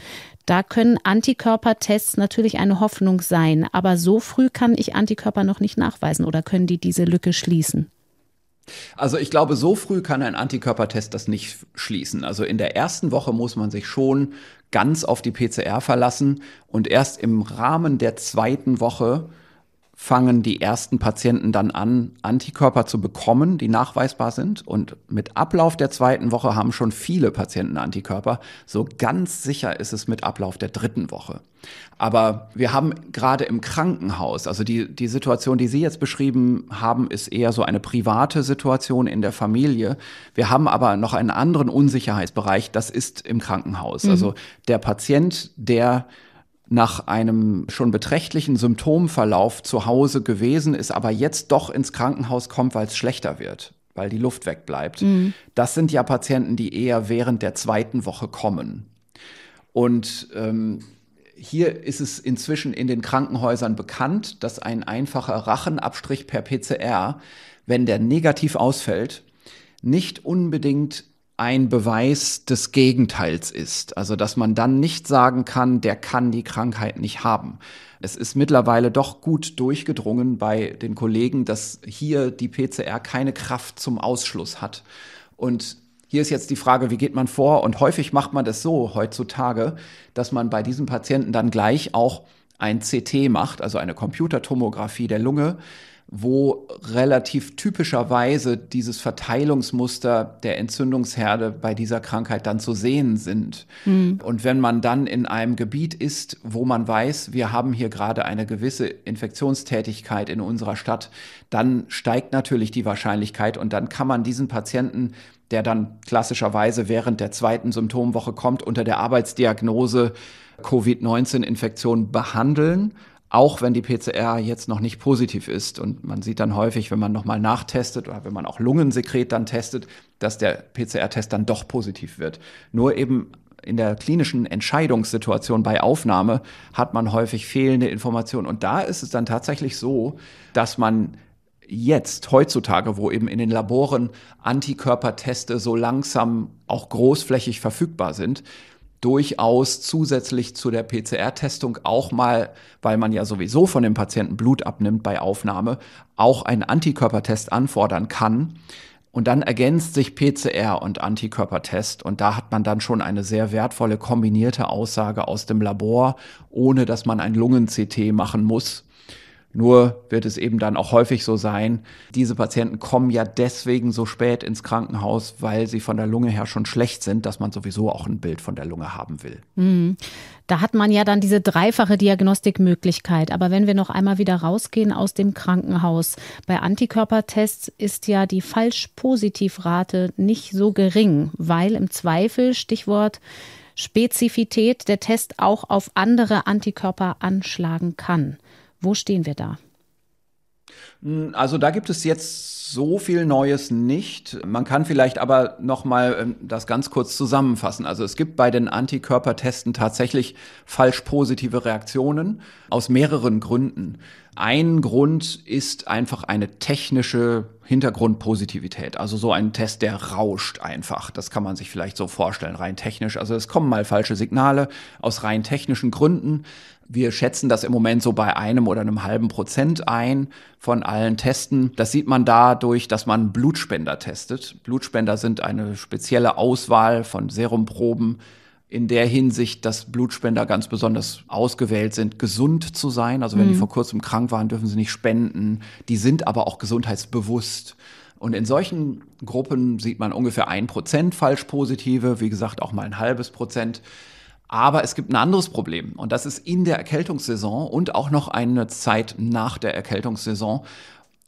Da können Antikörpertests natürlich eine Hoffnung sein. Aber so früh kann ich Antikörper noch nicht nachweisen oder können die diese Lücke schließen? Also ich glaube, so früh kann ein Antikörpertest das nicht schließen. Also in der ersten Woche muss man sich schon ganz auf die PCR verlassen und erst im Rahmen der zweiten Woche fangen die ersten Patienten dann an, Antikörper zu bekommen, die nachweisbar sind. Und mit Ablauf der zweiten Woche haben schon viele Patienten Antikörper. So ganz sicher ist es mit Ablauf der dritten Woche. Aber wir haben gerade im Krankenhaus, also die, die Situation, die Sie jetzt beschrieben haben, ist eher so eine private Situation in der Familie. Wir haben aber noch einen anderen Unsicherheitsbereich, das ist im Krankenhaus. Mhm. Also der Patient, der nach einem schon beträchtlichen Symptomverlauf zu Hause gewesen ist, aber jetzt doch ins Krankenhaus kommt, weil es schlechter wird, weil die Luft wegbleibt. Mhm. Das sind ja Patienten, die eher während der zweiten Woche kommen. Und ähm, hier ist es inzwischen in den Krankenhäusern bekannt, dass ein einfacher Rachenabstrich per PCR, wenn der negativ ausfällt, nicht unbedingt ein Beweis des Gegenteils ist. Also dass man dann nicht sagen kann, der kann die Krankheit nicht haben. Es ist mittlerweile doch gut durchgedrungen bei den Kollegen, dass hier die PCR keine Kraft zum Ausschluss hat. Und hier ist jetzt die Frage, wie geht man vor? Und häufig macht man das so heutzutage, dass man bei diesen Patienten dann gleich auch ein CT macht, also eine Computertomographie der Lunge, wo relativ typischerweise dieses Verteilungsmuster der Entzündungsherde bei dieser Krankheit dann zu sehen sind. Mhm. Und wenn man dann in einem Gebiet ist, wo man weiß, wir haben hier gerade eine gewisse Infektionstätigkeit in unserer Stadt, dann steigt natürlich die Wahrscheinlichkeit und dann kann man diesen Patienten der dann klassischerweise während der zweiten Symptomwoche kommt, unter der Arbeitsdiagnose Covid-19-Infektion behandeln auch wenn die PCR jetzt noch nicht positiv ist. Und man sieht dann häufig, wenn man nochmal nachtestet oder wenn man auch Lungensekret dann testet, dass der PCR-Test dann doch positiv wird. Nur eben in der klinischen Entscheidungssituation bei Aufnahme hat man häufig fehlende Informationen. Und da ist es dann tatsächlich so, dass man jetzt, heutzutage, wo eben in den Laboren Antikörperteste so langsam auch großflächig verfügbar sind, durchaus zusätzlich zu der PCR-Testung auch mal, weil man ja sowieso von dem Patienten Blut abnimmt bei Aufnahme, auch einen Antikörpertest anfordern kann. Und dann ergänzt sich PCR und Antikörpertest. Und da hat man dann schon eine sehr wertvolle kombinierte Aussage aus dem Labor, ohne dass man ein Lungen-CT machen muss. Nur wird es eben dann auch häufig so sein, diese Patienten kommen ja deswegen so spät ins Krankenhaus, weil sie von der Lunge her schon schlecht sind, dass man sowieso auch ein Bild von der Lunge haben will. Mhm. Da hat man ja dann diese dreifache Diagnostikmöglichkeit. Aber wenn wir noch einmal wieder rausgehen aus dem Krankenhaus, bei Antikörpertests ist ja die falsch positiv nicht so gering, weil im Zweifel, Stichwort, Spezifität der Test auch auf andere Antikörper anschlagen kann. Wo stehen wir da? Hm, also da gibt es jetzt so viel Neues nicht. Man kann vielleicht aber noch mal ähm, das ganz kurz zusammenfassen. Also es gibt bei den Antikörpertesten tatsächlich falsch positive Reaktionen aus mehreren Gründen. Ein Grund ist einfach eine technische Hintergrundpositivität. Also so ein Test, der rauscht einfach. Das kann man sich vielleicht so vorstellen, rein technisch. Also es kommen mal falsche Signale aus rein technischen Gründen. Wir schätzen das im Moment so bei einem oder einem halben Prozent ein von allen Testen. Das sieht man dadurch, dass man Blutspender testet. Blutspender sind eine spezielle Auswahl von Serumproben, in der Hinsicht, dass Blutspender ganz besonders ausgewählt sind, gesund zu sein. Also wenn mhm. die vor kurzem krank waren, dürfen sie nicht spenden. Die sind aber auch gesundheitsbewusst. Und in solchen Gruppen sieht man ungefähr ein Prozent Falschpositive, wie gesagt auch mal ein halbes Prozent. Aber es gibt ein anderes Problem und das ist in der Erkältungssaison und auch noch eine Zeit nach der Erkältungssaison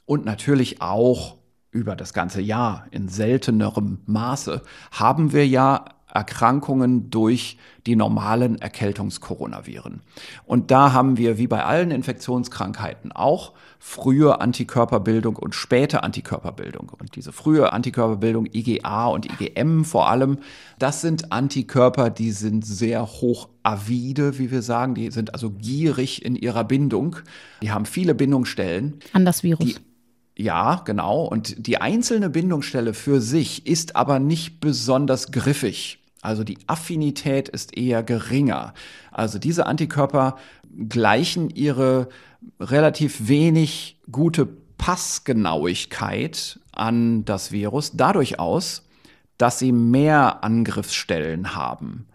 und natürlich auch über das ganze Jahr in seltenerem Maße haben wir ja Erkrankungen durch die normalen Erkältungskoronaviren. Und da haben wir wie bei allen Infektionskrankheiten auch frühe Antikörperbildung und späte Antikörperbildung. Und diese frühe Antikörperbildung, IgA und IgM vor allem, das sind Antikörper, die sind sehr hoch avide, wie wir sagen. Die sind also gierig in ihrer Bindung. Die haben viele Bindungsstellen. An das Virus. Ja, genau. Und die einzelne Bindungsstelle für sich ist aber nicht besonders griffig. Also die Affinität ist eher geringer. Also diese Antikörper gleichen ihre relativ wenig gute Passgenauigkeit an das Virus dadurch aus, dass sie mehr Angriffsstellen haben.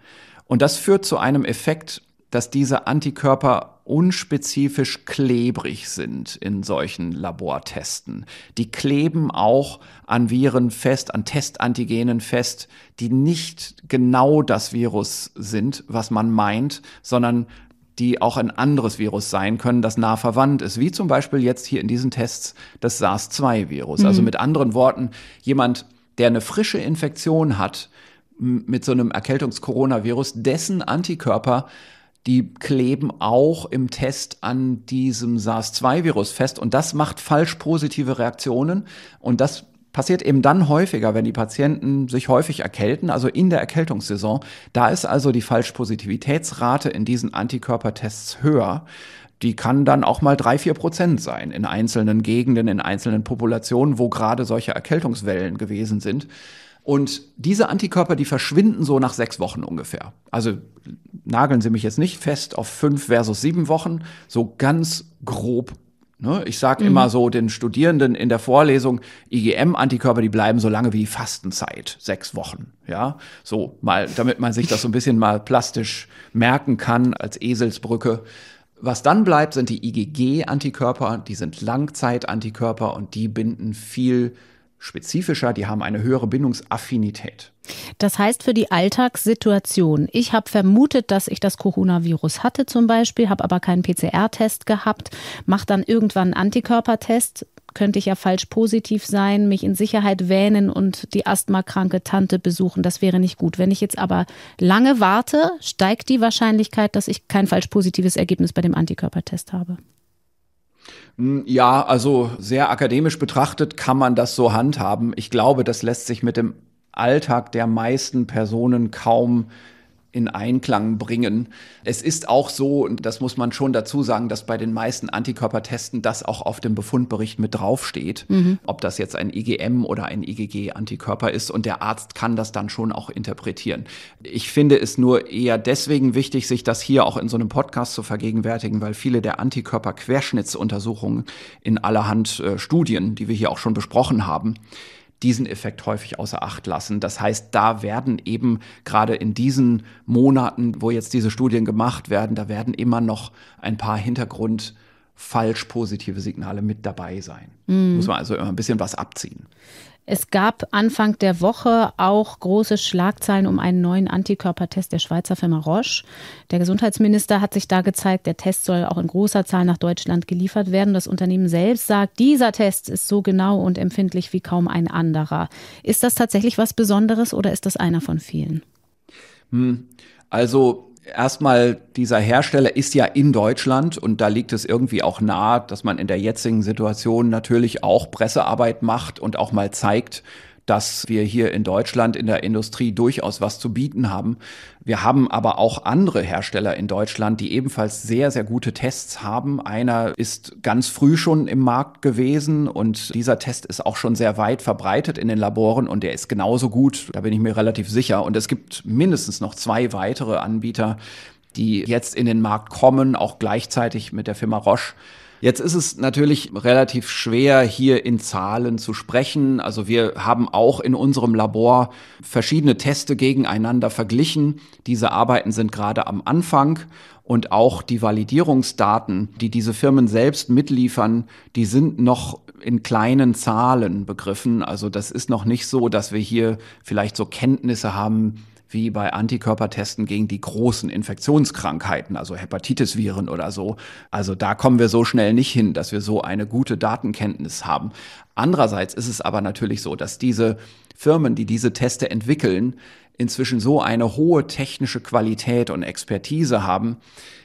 Und das führt zu einem Effekt, dass diese Antikörper unspezifisch klebrig sind in solchen Labortesten. Die kleben auch an Viren fest, an Testantigenen fest, die nicht genau das Virus sind, was man meint, sondern die auch ein anderes Virus sein können, das nah verwandt ist, wie zum Beispiel jetzt hier in diesen Tests das SARS-2-Virus. Also mhm. Also mit anderen Worten, jemand, der eine frische Infektion hat mit so einem Erkältungskoronavirus, dessen Antikörper die kleben auch im Test an diesem SARS-2-Virus fest und das macht falsch positive Reaktionen und das passiert eben dann häufiger, wenn die Patienten sich häufig erkälten, also in der Erkältungssaison. Da ist also die Falschpositivitätsrate in diesen Antikörpertests höher. Die kann dann auch mal drei, vier Prozent sein in einzelnen Gegenden, in einzelnen Populationen, wo gerade solche Erkältungswellen gewesen sind. Und diese Antikörper, die verschwinden so nach sechs Wochen ungefähr. Also nageln Sie mich jetzt nicht fest auf fünf versus sieben Wochen, so ganz grob. Ne? Ich sage mhm. immer so den Studierenden in der Vorlesung, IgM-Antikörper, die bleiben so lange wie Fastenzeit, sechs Wochen. Ja, so mal, damit man sich das so ein bisschen mal plastisch merken kann als Eselsbrücke. Was dann bleibt, sind die IgG-Antikörper, die sind Langzeit-Antikörper und die binden viel spezifischer, die haben eine höhere Bindungsaffinität. Das heißt für die Alltagssituation. Ich habe vermutet, dass ich das Coronavirus hatte zum Beispiel, habe aber keinen PCR-Test gehabt, mache dann irgendwann einen Antikörpertest, könnte ich ja falsch positiv sein, mich in Sicherheit wähnen und die asthmakranke Tante besuchen. Das wäre nicht gut. Wenn ich jetzt aber lange warte, steigt die Wahrscheinlichkeit, dass ich kein falsch positives Ergebnis bei dem Antikörpertest habe. Hm, ja, also sehr akademisch betrachtet kann man das so handhaben. Ich glaube, das lässt sich mit dem Alltag der meisten Personen kaum in Einklang bringen. Es ist auch so, und das muss man schon dazu sagen, dass bei den meisten Antikörpertesten das auch auf dem Befundbericht mit draufsteht, mhm. ob das jetzt ein IgM e oder ein IgG-Antikörper e ist. Und der Arzt kann das dann schon auch interpretieren. Ich finde es nur eher deswegen wichtig, sich das hier auch in so einem Podcast zu vergegenwärtigen, weil viele der Antikörper-Querschnittsuntersuchungen in allerhand äh, Studien, die wir hier auch schon besprochen haben, diesen Effekt häufig außer Acht lassen. Das heißt, da werden eben gerade in diesen Monaten, wo jetzt diese Studien gemacht werden, da werden immer noch ein paar Hintergrund falsch positive Signale mit dabei sein. Mhm. Muss man also immer ein bisschen was abziehen. Es gab Anfang der Woche auch große Schlagzeilen um einen neuen Antikörpertest der Schweizer Firma Roche. Der Gesundheitsminister hat sich da gezeigt, der Test soll auch in großer Zahl nach Deutschland geliefert werden. Das Unternehmen selbst sagt, dieser Test ist so genau und empfindlich wie kaum ein anderer. Ist das tatsächlich was Besonderes oder ist das einer von vielen? Hm, also erstmal, dieser Hersteller ist ja in Deutschland und da liegt es irgendwie auch nahe, dass man in der jetzigen Situation natürlich auch Pressearbeit macht und auch mal zeigt, dass wir hier in Deutschland in der Industrie durchaus was zu bieten haben. Wir haben aber auch andere Hersteller in Deutschland, die ebenfalls sehr, sehr gute Tests haben. Einer ist ganz früh schon im Markt gewesen und dieser Test ist auch schon sehr weit verbreitet in den Laboren und der ist genauso gut, da bin ich mir relativ sicher. Und es gibt mindestens noch zwei weitere Anbieter, die jetzt in den Markt kommen, auch gleichzeitig mit der Firma Roche Jetzt ist es natürlich relativ schwer, hier in Zahlen zu sprechen. Also wir haben auch in unserem Labor verschiedene Teste gegeneinander verglichen. Diese Arbeiten sind gerade am Anfang und auch die Validierungsdaten, die diese Firmen selbst mitliefern, die sind noch in kleinen Zahlen begriffen. Also das ist noch nicht so, dass wir hier vielleicht so Kenntnisse haben, wie bei Antikörpertesten gegen die großen Infektionskrankheiten, also Hepatitis-Viren oder so. Also da kommen wir so schnell nicht hin, dass wir so eine gute Datenkenntnis haben. Andererseits ist es aber natürlich so, dass diese Firmen, die diese Teste entwickeln, inzwischen so eine hohe technische Qualität und Expertise haben,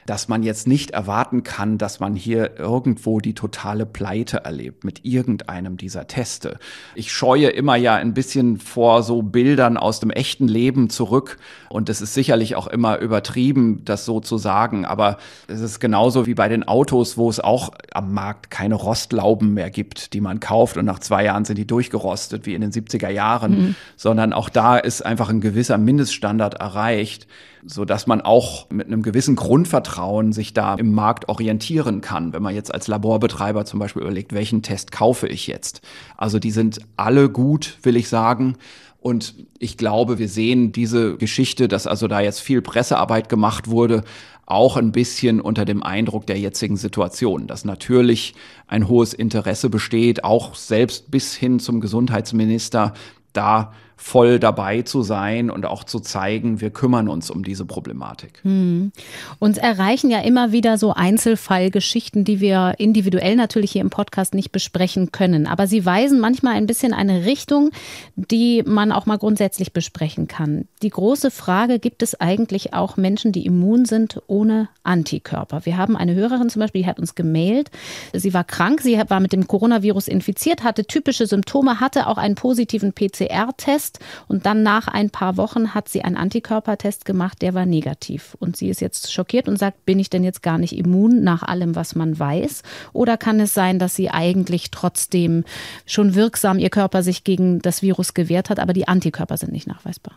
dass man jetzt nicht erwarten kann, dass man hier irgendwo die totale Pleite erlebt mit irgendeinem dieser Teste. Ich scheue immer ja ein bisschen vor so Bildern aus dem echten Leben zurück und es ist sicherlich auch immer übertrieben, das so zu sagen, aber es ist genauso wie bei den Autos, wo es auch am Markt keine Rostlauben mehr gibt, die man kauft und nach zwei Jahren sind die durchgerostet wie in den 70er Jahren, mhm. sondern auch da ist einfach ein gewisses gewisser Mindeststandard erreicht, so dass man auch mit einem gewissen Grundvertrauen sich da im Markt orientieren kann. Wenn man jetzt als Laborbetreiber zum Beispiel überlegt, welchen Test kaufe ich jetzt? Also die sind alle gut, will ich sagen. Und ich glaube, wir sehen diese Geschichte, dass also da jetzt viel Pressearbeit gemacht wurde, auch ein bisschen unter dem Eindruck der jetzigen Situation, dass natürlich ein hohes Interesse besteht, auch selbst bis hin zum Gesundheitsminister, da voll dabei zu sein und auch zu zeigen, wir kümmern uns um diese Problematik. Hm. Uns erreichen ja immer wieder so Einzelfallgeschichten, die wir individuell natürlich hier im Podcast nicht besprechen können. Aber sie weisen manchmal ein bisschen eine Richtung, die man auch mal grundsätzlich besprechen kann. Die große Frage, gibt es eigentlich auch Menschen, die immun sind ohne Antikörper? Wir haben eine Hörerin zum Beispiel, die hat uns gemailt. Sie war krank, sie war mit dem Coronavirus infiziert, hatte typische Symptome, hatte auch einen positiven PCR-Test Test und dann nach ein paar Wochen hat sie einen Antikörpertest gemacht, der war negativ. Und sie ist jetzt schockiert und sagt, bin ich denn jetzt gar nicht immun nach allem, was man weiß? Oder kann es sein, dass sie eigentlich trotzdem schon wirksam ihr Körper sich gegen das Virus gewehrt hat, aber die Antikörper sind nicht nachweisbar?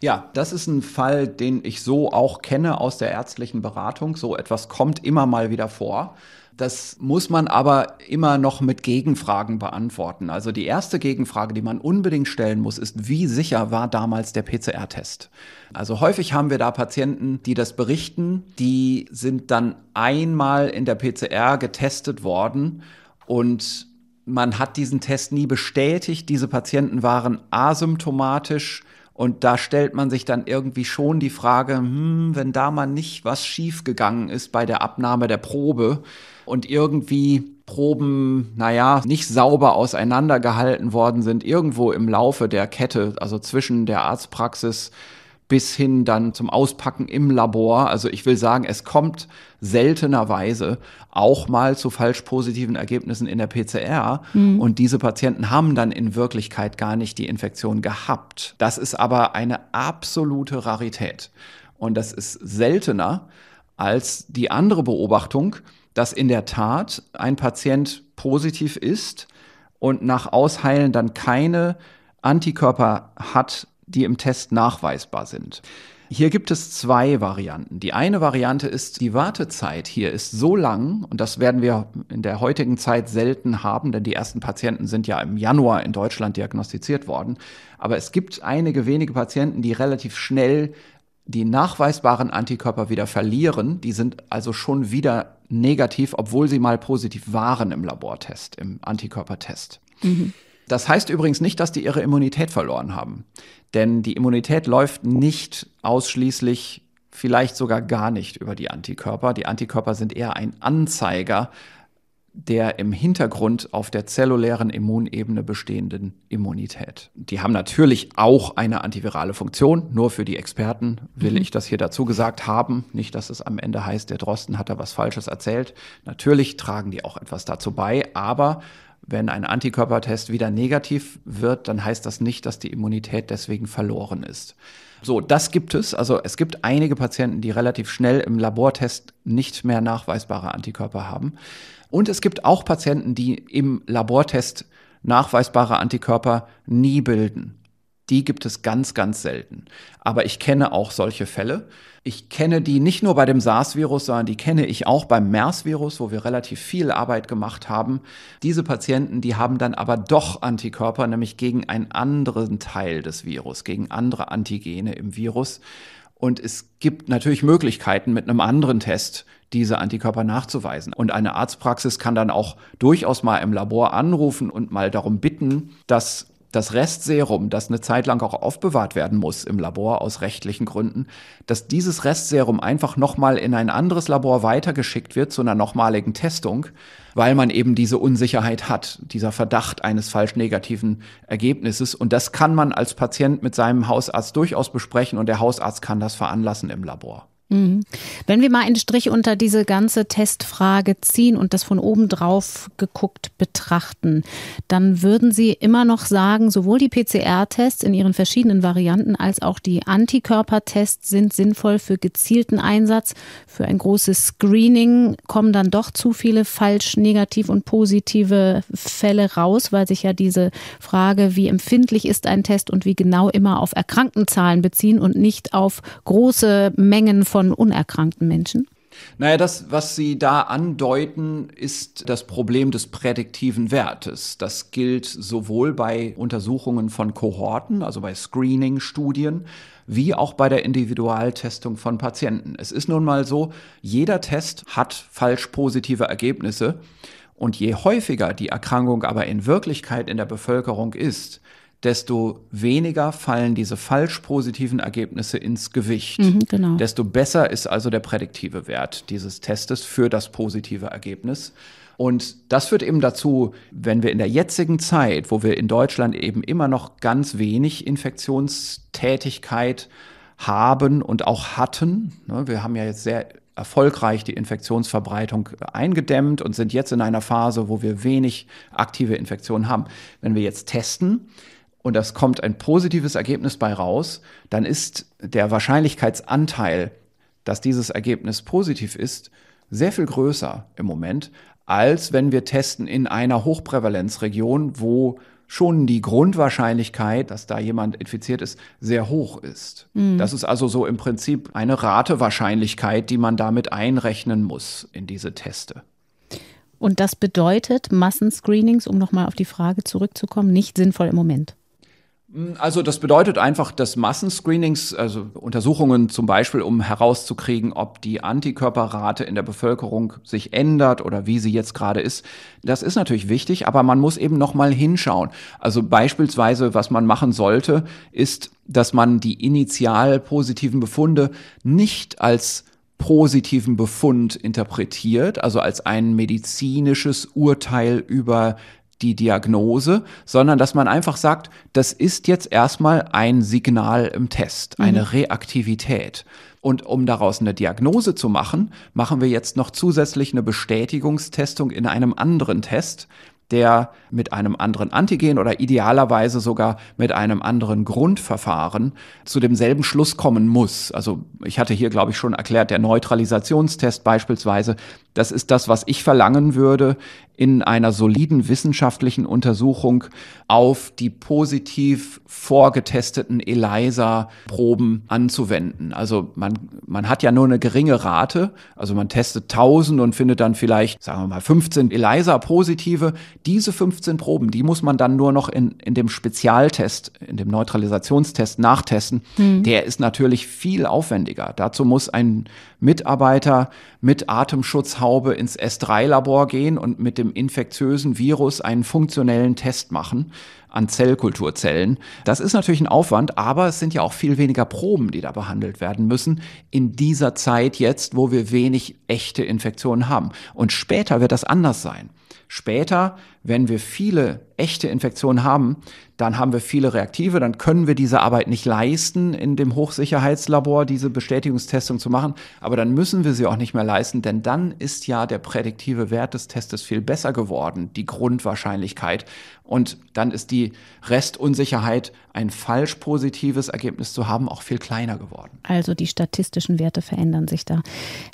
Ja, das ist ein Fall, den ich so auch kenne aus der ärztlichen Beratung. So etwas kommt immer mal wieder vor. Das muss man aber immer noch mit Gegenfragen beantworten. Also die erste Gegenfrage, die man unbedingt stellen muss, ist, wie sicher war damals der PCR-Test? Also häufig haben wir da Patienten, die das berichten, die sind dann einmal in der PCR getestet worden und man hat diesen Test nie bestätigt. Diese Patienten waren asymptomatisch. Und da stellt man sich dann irgendwie schon die Frage, hm, wenn da mal nicht was schiefgegangen ist bei der Abnahme der Probe, und irgendwie Proben, naja, nicht sauber auseinandergehalten worden sind, irgendwo im Laufe der Kette, also zwischen der Arztpraxis bis hin dann zum Auspacken im Labor. Also ich will sagen, es kommt seltenerweise auch mal zu falsch positiven Ergebnissen in der PCR. Mhm. Und diese Patienten haben dann in Wirklichkeit gar nicht die Infektion gehabt. Das ist aber eine absolute Rarität. Und das ist seltener als die andere Beobachtung, dass in der Tat ein Patient positiv ist und nach Ausheilen dann keine Antikörper hat, die im Test nachweisbar sind. Hier gibt es zwei Varianten. Die eine Variante ist, die Wartezeit hier ist so lang, und das werden wir in der heutigen Zeit selten haben, denn die ersten Patienten sind ja im Januar in Deutschland diagnostiziert worden. Aber es gibt einige wenige Patienten, die relativ schnell die nachweisbaren Antikörper wieder verlieren. Die sind also schon wieder negativ, obwohl sie mal positiv waren im Labortest, im Antikörpertest. Mhm. Das heißt übrigens nicht, dass die ihre Immunität verloren haben. Denn die Immunität läuft nicht ausschließlich, vielleicht sogar gar nicht über die Antikörper. Die Antikörper sind eher ein Anzeiger der im Hintergrund auf der zellulären Immunebene bestehenden Immunität. Die haben natürlich auch eine antivirale Funktion, nur für die Experten will mhm. ich das hier dazu gesagt haben, nicht dass es am Ende heißt, der Drosten hat da was falsches erzählt. Natürlich tragen die auch etwas dazu bei, aber wenn ein Antikörpertest wieder negativ wird, dann heißt das nicht, dass die Immunität deswegen verloren ist. So, das gibt es. Also es gibt einige Patienten, die relativ schnell im Labortest nicht mehr nachweisbare Antikörper haben. Und es gibt auch Patienten, die im Labortest nachweisbare Antikörper nie bilden. Die gibt es ganz, ganz selten. Aber ich kenne auch solche Fälle. Ich kenne die nicht nur bei dem SARS-Virus, sondern die kenne ich auch beim MERS-Virus, wo wir relativ viel Arbeit gemacht haben. Diese Patienten, die haben dann aber doch Antikörper, nämlich gegen einen anderen Teil des Virus, gegen andere Antigene im Virus. Und es gibt natürlich Möglichkeiten, mit einem anderen Test diese Antikörper nachzuweisen. Und eine Arztpraxis kann dann auch durchaus mal im Labor anrufen und mal darum bitten, dass das Restserum, das eine Zeit lang auch aufbewahrt werden muss im Labor aus rechtlichen Gründen, dass dieses Restserum einfach nochmal in ein anderes Labor weitergeschickt wird zu einer nochmaligen Testung, weil man eben diese Unsicherheit hat, dieser Verdacht eines falsch negativen Ergebnisses. Und das kann man als Patient mit seinem Hausarzt durchaus besprechen und der Hausarzt kann das veranlassen im Labor. Mhm. Wenn wir mal einen Strich unter diese ganze Testfrage ziehen und das von oben drauf geguckt betrachten, dann würden Sie immer noch sagen, sowohl die PCR-Tests in ihren verschiedenen Varianten als auch die Antikörpertests sind sinnvoll für gezielten Einsatz. Für ein großes Screening kommen dann doch zu viele falsch, negativ und positive Fälle raus, weil sich ja diese Frage, wie empfindlich ist ein Test und wie genau immer auf Erkrankten Zahlen beziehen und nicht auf große Mengen von von unerkrankten Menschen? Naja, das, was Sie da andeuten, ist das Problem des prädiktiven Wertes. Das gilt sowohl bei Untersuchungen von Kohorten, also bei Screening-Studien, wie auch bei der Individualtestung von Patienten. Es ist nun mal so, jeder Test hat falsch positive Ergebnisse. Und je häufiger die Erkrankung aber in Wirklichkeit in der Bevölkerung ist, desto weniger fallen diese falsch positiven Ergebnisse ins Gewicht. Mhm, genau. Desto besser ist also der prädiktive Wert dieses Testes für das positive Ergebnis. Und das führt eben dazu, wenn wir in der jetzigen Zeit, wo wir in Deutschland eben immer noch ganz wenig Infektionstätigkeit haben und auch hatten, ne, wir haben ja jetzt sehr erfolgreich die Infektionsverbreitung eingedämmt und sind jetzt in einer Phase, wo wir wenig aktive Infektionen haben. Wenn wir jetzt testen, und das kommt ein positives Ergebnis bei raus, dann ist der Wahrscheinlichkeitsanteil, dass dieses Ergebnis positiv ist, sehr viel größer im Moment, als wenn wir testen in einer Hochprävalenzregion, wo schon die Grundwahrscheinlichkeit, dass da jemand infiziert ist, sehr hoch ist. Mhm. Das ist also so im Prinzip eine Ratewahrscheinlichkeit, die man damit einrechnen muss in diese Teste. Und das bedeutet Massenscreenings, um nochmal auf die Frage zurückzukommen, nicht sinnvoll im Moment. Hm, also das bedeutet einfach, dass Massenscreenings, also Untersuchungen zum Beispiel, um herauszukriegen, ob die Antikörperrate in der Bevölkerung sich ändert oder wie sie jetzt gerade ist, das ist natürlich wichtig, aber man muss eben nochmal hinschauen. Also beispielsweise, was man machen sollte, ist, dass man die initial positiven Befunde nicht als positiven Befund interpretiert, also als ein medizinisches Urteil über die Diagnose, sondern dass man einfach sagt, das ist jetzt erstmal ein Signal im Test, mhm. eine mhm. Reaktivität. Und um daraus eine Diagnose zu machen, machen wir jetzt noch zusätzlich eine Bestätigungstestung in einem anderen Test, der mit einem anderen Antigen oder idealerweise sogar mit einem anderen Grundverfahren zu demselben Schluss kommen muss. Also ich hatte hier, glaube ich, schon erklärt, der Neutralisationstest beispielsweise, das ist das, was ich verlangen würde in einer soliden wissenschaftlichen Untersuchung auf die positiv vorgetesteten ELISA-Proben anzuwenden. Also man, man hat ja nur eine geringe Rate, also man testet 1000 und findet dann vielleicht, sagen wir mal, 15 ELISA-Positive diese 15 Proben, die muss man dann nur noch in, in dem Spezialtest, in dem Neutralisationstest nachtesten. Hm. Der ist natürlich viel aufwendiger. Dazu muss ein Mitarbeiter mit Atemschutzhaube ins S3-Labor gehen und mit dem infektiösen Virus einen funktionellen Test machen an Zellkulturzellen. Das ist natürlich ein Aufwand, aber es sind ja auch viel weniger Proben, die da behandelt werden müssen in dieser Zeit jetzt, wo wir wenig echte Infektionen haben. Und später wird das anders sein. Später, wenn wir viele echte Infektionen haben, dann haben wir viele Reaktive, dann können wir diese Arbeit nicht leisten, in dem Hochsicherheitslabor diese Bestätigungstestung zu machen, aber dann müssen wir sie auch nicht mehr leisten, denn dann ist ja der prädiktive Wert des Testes viel besser geworden, die Grundwahrscheinlichkeit. Und dann ist die Restunsicherheit, ein falsch positives Ergebnis zu haben, auch viel kleiner geworden. Also die statistischen Werte verändern sich da.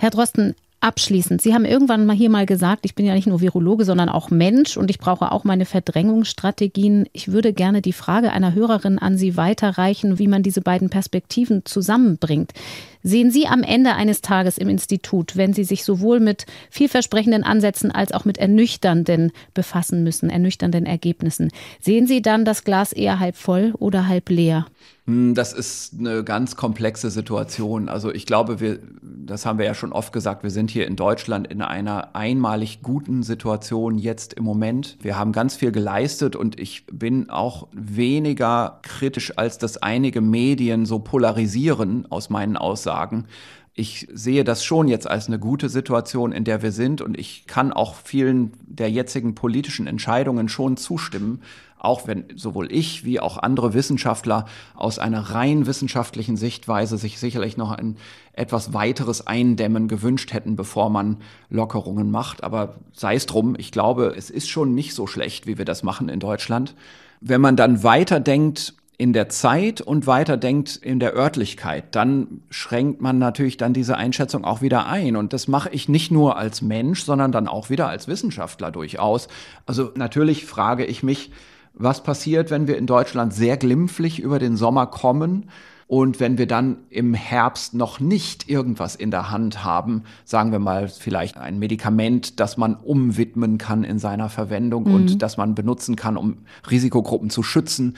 Herr Drosten, Abschließend, Sie haben irgendwann mal hier mal gesagt, ich bin ja nicht nur Virologe, sondern auch Mensch und ich brauche auch meine Verdrängungsstrategien. Ich würde gerne die Frage einer Hörerin an Sie weiterreichen, wie man diese beiden Perspektiven zusammenbringt sehen Sie am Ende eines Tages im Institut, wenn Sie sich sowohl mit vielversprechenden Ansätzen als auch mit ernüchternden befassen müssen, ernüchternden Ergebnissen? Sehen Sie dann das Glas eher halb voll oder halb leer? Hm, das ist eine ganz komplexe Situation. Also ich glaube, wir, das haben wir ja schon oft gesagt, wir sind hier in Deutschland in einer einmalig guten Situation jetzt im Moment. Wir haben ganz viel geleistet und ich bin auch weniger kritisch, als dass einige Medien so polarisieren aus meinen Aussagen sagen. Ich sehe das schon jetzt als eine gute Situation, in der wir sind und ich kann auch vielen der jetzigen politischen Entscheidungen schon zustimmen, auch wenn sowohl ich wie auch andere Wissenschaftler aus einer rein wissenschaftlichen Sichtweise sich sicherlich noch ein etwas weiteres Eindämmen gewünscht hätten, bevor man Lockerungen macht. Aber sei es drum, ich glaube, es ist schon nicht so schlecht, wie wir das machen in Deutschland. Wenn man dann weiterdenkt, in der Zeit und weiterdenkt in der Örtlichkeit, dann schränkt man natürlich dann diese Einschätzung auch wieder ein. Und das mache ich nicht nur als Mensch, sondern dann auch wieder als Wissenschaftler durchaus. Also natürlich frage ich mich, was passiert, wenn wir in Deutschland sehr glimpflich über den Sommer kommen und wenn wir dann im Herbst noch nicht irgendwas in der Hand haben, sagen wir mal vielleicht ein Medikament, das man umwidmen kann in seiner Verwendung mhm. und das man benutzen kann, um Risikogruppen zu schützen,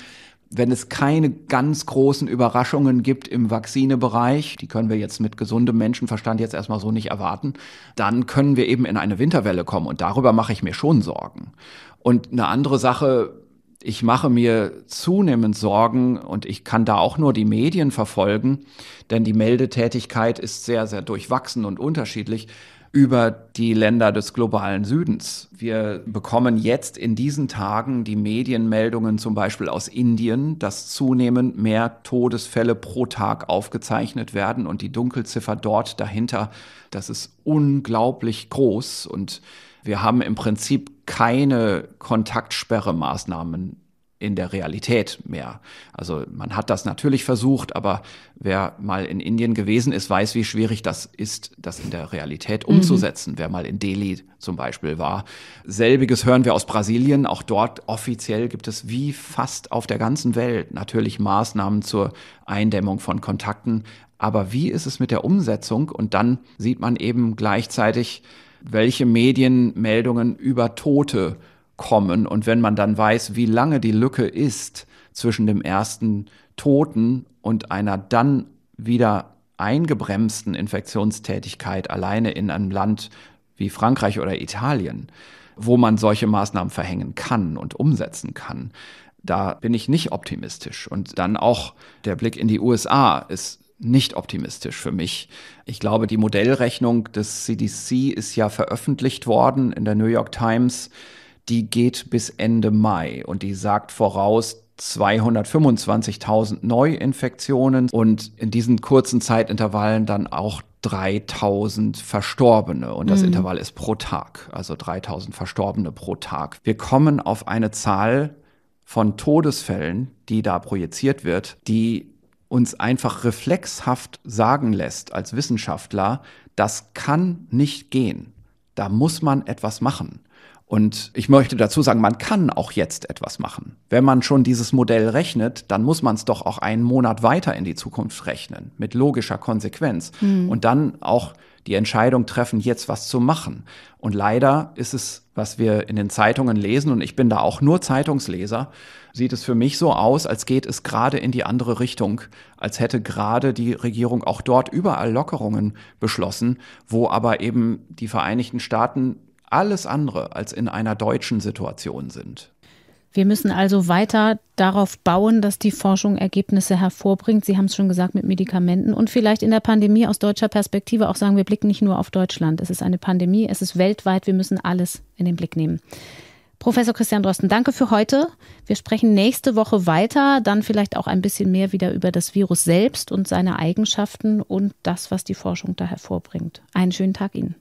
wenn es keine ganz großen Überraschungen gibt im Vakzinebereich, die können wir jetzt mit gesundem Menschenverstand jetzt erstmal so nicht erwarten, dann können wir eben in eine Winterwelle kommen und darüber mache ich mir schon Sorgen. Und eine andere Sache, ich mache mir zunehmend Sorgen und ich kann da auch nur die Medien verfolgen, denn die Meldetätigkeit ist sehr, sehr durchwachsen und unterschiedlich über die Länder des globalen Südens. Wir bekommen jetzt in diesen Tagen die Medienmeldungen zum Beispiel aus Indien, dass zunehmend mehr Todesfälle pro Tag aufgezeichnet werden und die Dunkelziffer dort dahinter, das ist unglaublich groß und wir haben im Prinzip keine Kontaktsperremaßnahmen in der Realität mehr. Also man hat das natürlich versucht, aber wer mal in Indien gewesen ist, weiß, wie schwierig das ist, das in der Realität mhm. umzusetzen. Mhm. Wer mal in Delhi zum Beispiel war. Selbiges hören wir aus Brasilien. Auch dort offiziell gibt es wie fast auf der ganzen Welt natürlich Maßnahmen zur Eindämmung von Kontakten. Aber wie ist es mit der Umsetzung? Und dann sieht man eben gleichzeitig, welche Medienmeldungen über Tote kommen. Und wenn man dann weiß, wie lange die Lücke ist zwischen dem ersten Toten und einer dann wieder eingebremsten Infektionstätigkeit alleine in einem Land wie Frankreich oder Italien, wo man solche Maßnahmen verhängen kann und umsetzen kann, da bin ich nicht optimistisch. Und dann auch der Blick in die USA ist nicht optimistisch für mich. Ich glaube, die Modellrechnung des CDC ist ja veröffentlicht worden in der New York Times die geht bis Ende Mai und die sagt voraus, 225.000 Neuinfektionen und in diesen kurzen Zeitintervallen dann auch 3000 Verstorbene und das mhm. Intervall ist pro Tag, also 3000 Verstorbene pro Tag. Wir kommen auf eine Zahl von Todesfällen, die da projiziert wird, die uns einfach reflexhaft sagen lässt als Wissenschaftler, das kann nicht gehen. Da muss man etwas machen. Und ich möchte dazu sagen, man kann auch jetzt etwas machen. Wenn man schon dieses Modell rechnet, dann muss man es doch auch einen Monat weiter in die Zukunft rechnen, mit logischer Konsequenz. Mhm. Und dann auch die Entscheidung treffen, jetzt was zu machen. Und leider ist es, was wir in den Zeitungen lesen, und ich bin da auch nur Zeitungsleser, sieht es für mich so aus, als geht es gerade in die andere Richtung, als hätte gerade die Regierung auch dort überall Lockerungen beschlossen, wo aber eben die Vereinigten Staaten alles andere als in einer deutschen Situation sind. Wir müssen also weiter darauf bauen, dass die Forschung Ergebnisse hervorbringt. Sie haben es schon gesagt mit Medikamenten und vielleicht in der Pandemie aus deutscher Perspektive auch sagen, wir blicken nicht nur auf Deutschland. Es ist eine Pandemie, es ist weltweit, wir müssen alles in den Blick nehmen. Professor Christian Drosten, danke für heute. Wir sprechen nächste Woche weiter, dann vielleicht auch ein bisschen mehr wieder über das Virus selbst und seine Eigenschaften und das, was die Forschung da hervorbringt. Einen schönen Tag Ihnen.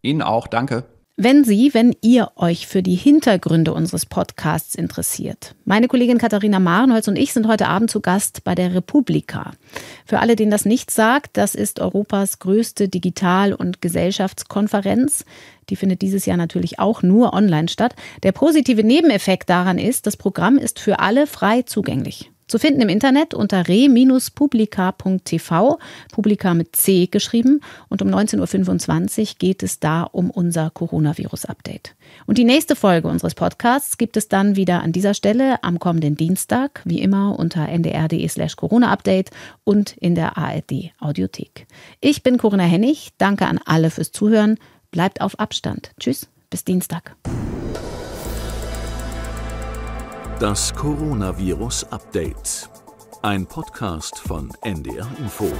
Ihnen auch, danke. Wenn Sie, wenn ihr euch für die Hintergründe unseres Podcasts interessiert. Meine Kollegin Katharina Marenholz und ich sind heute Abend zu Gast bei der Republika. Für alle, denen das nicht sagt, das ist Europas größte Digital- und Gesellschaftskonferenz. Die findet dieses Jahr natürlich auch nur online statt. Der positive Nebeneffekt daran ist, das Programm ist für alle frei zugänglich. Zu finden im Internet unter re-publica.tv, Publica mit C geschrieben. Und um 19.25 Uhr geht es da um unser Coronavirus-Update. Und die nächste Folge unseres Podcasts gibt es dann wieder an dieser Stelle am kommenden Dienstag, wie immer unter ndr.de slash Corona-Update und in der ARD-Audiothek. Ich bin Corinna Hennig. Danke an alle fürs Zuhören. Bleibt auf Abstand. Tschüss, bis Dienstag. Das Coronavirus Update. Ein Podcast von NDR Info.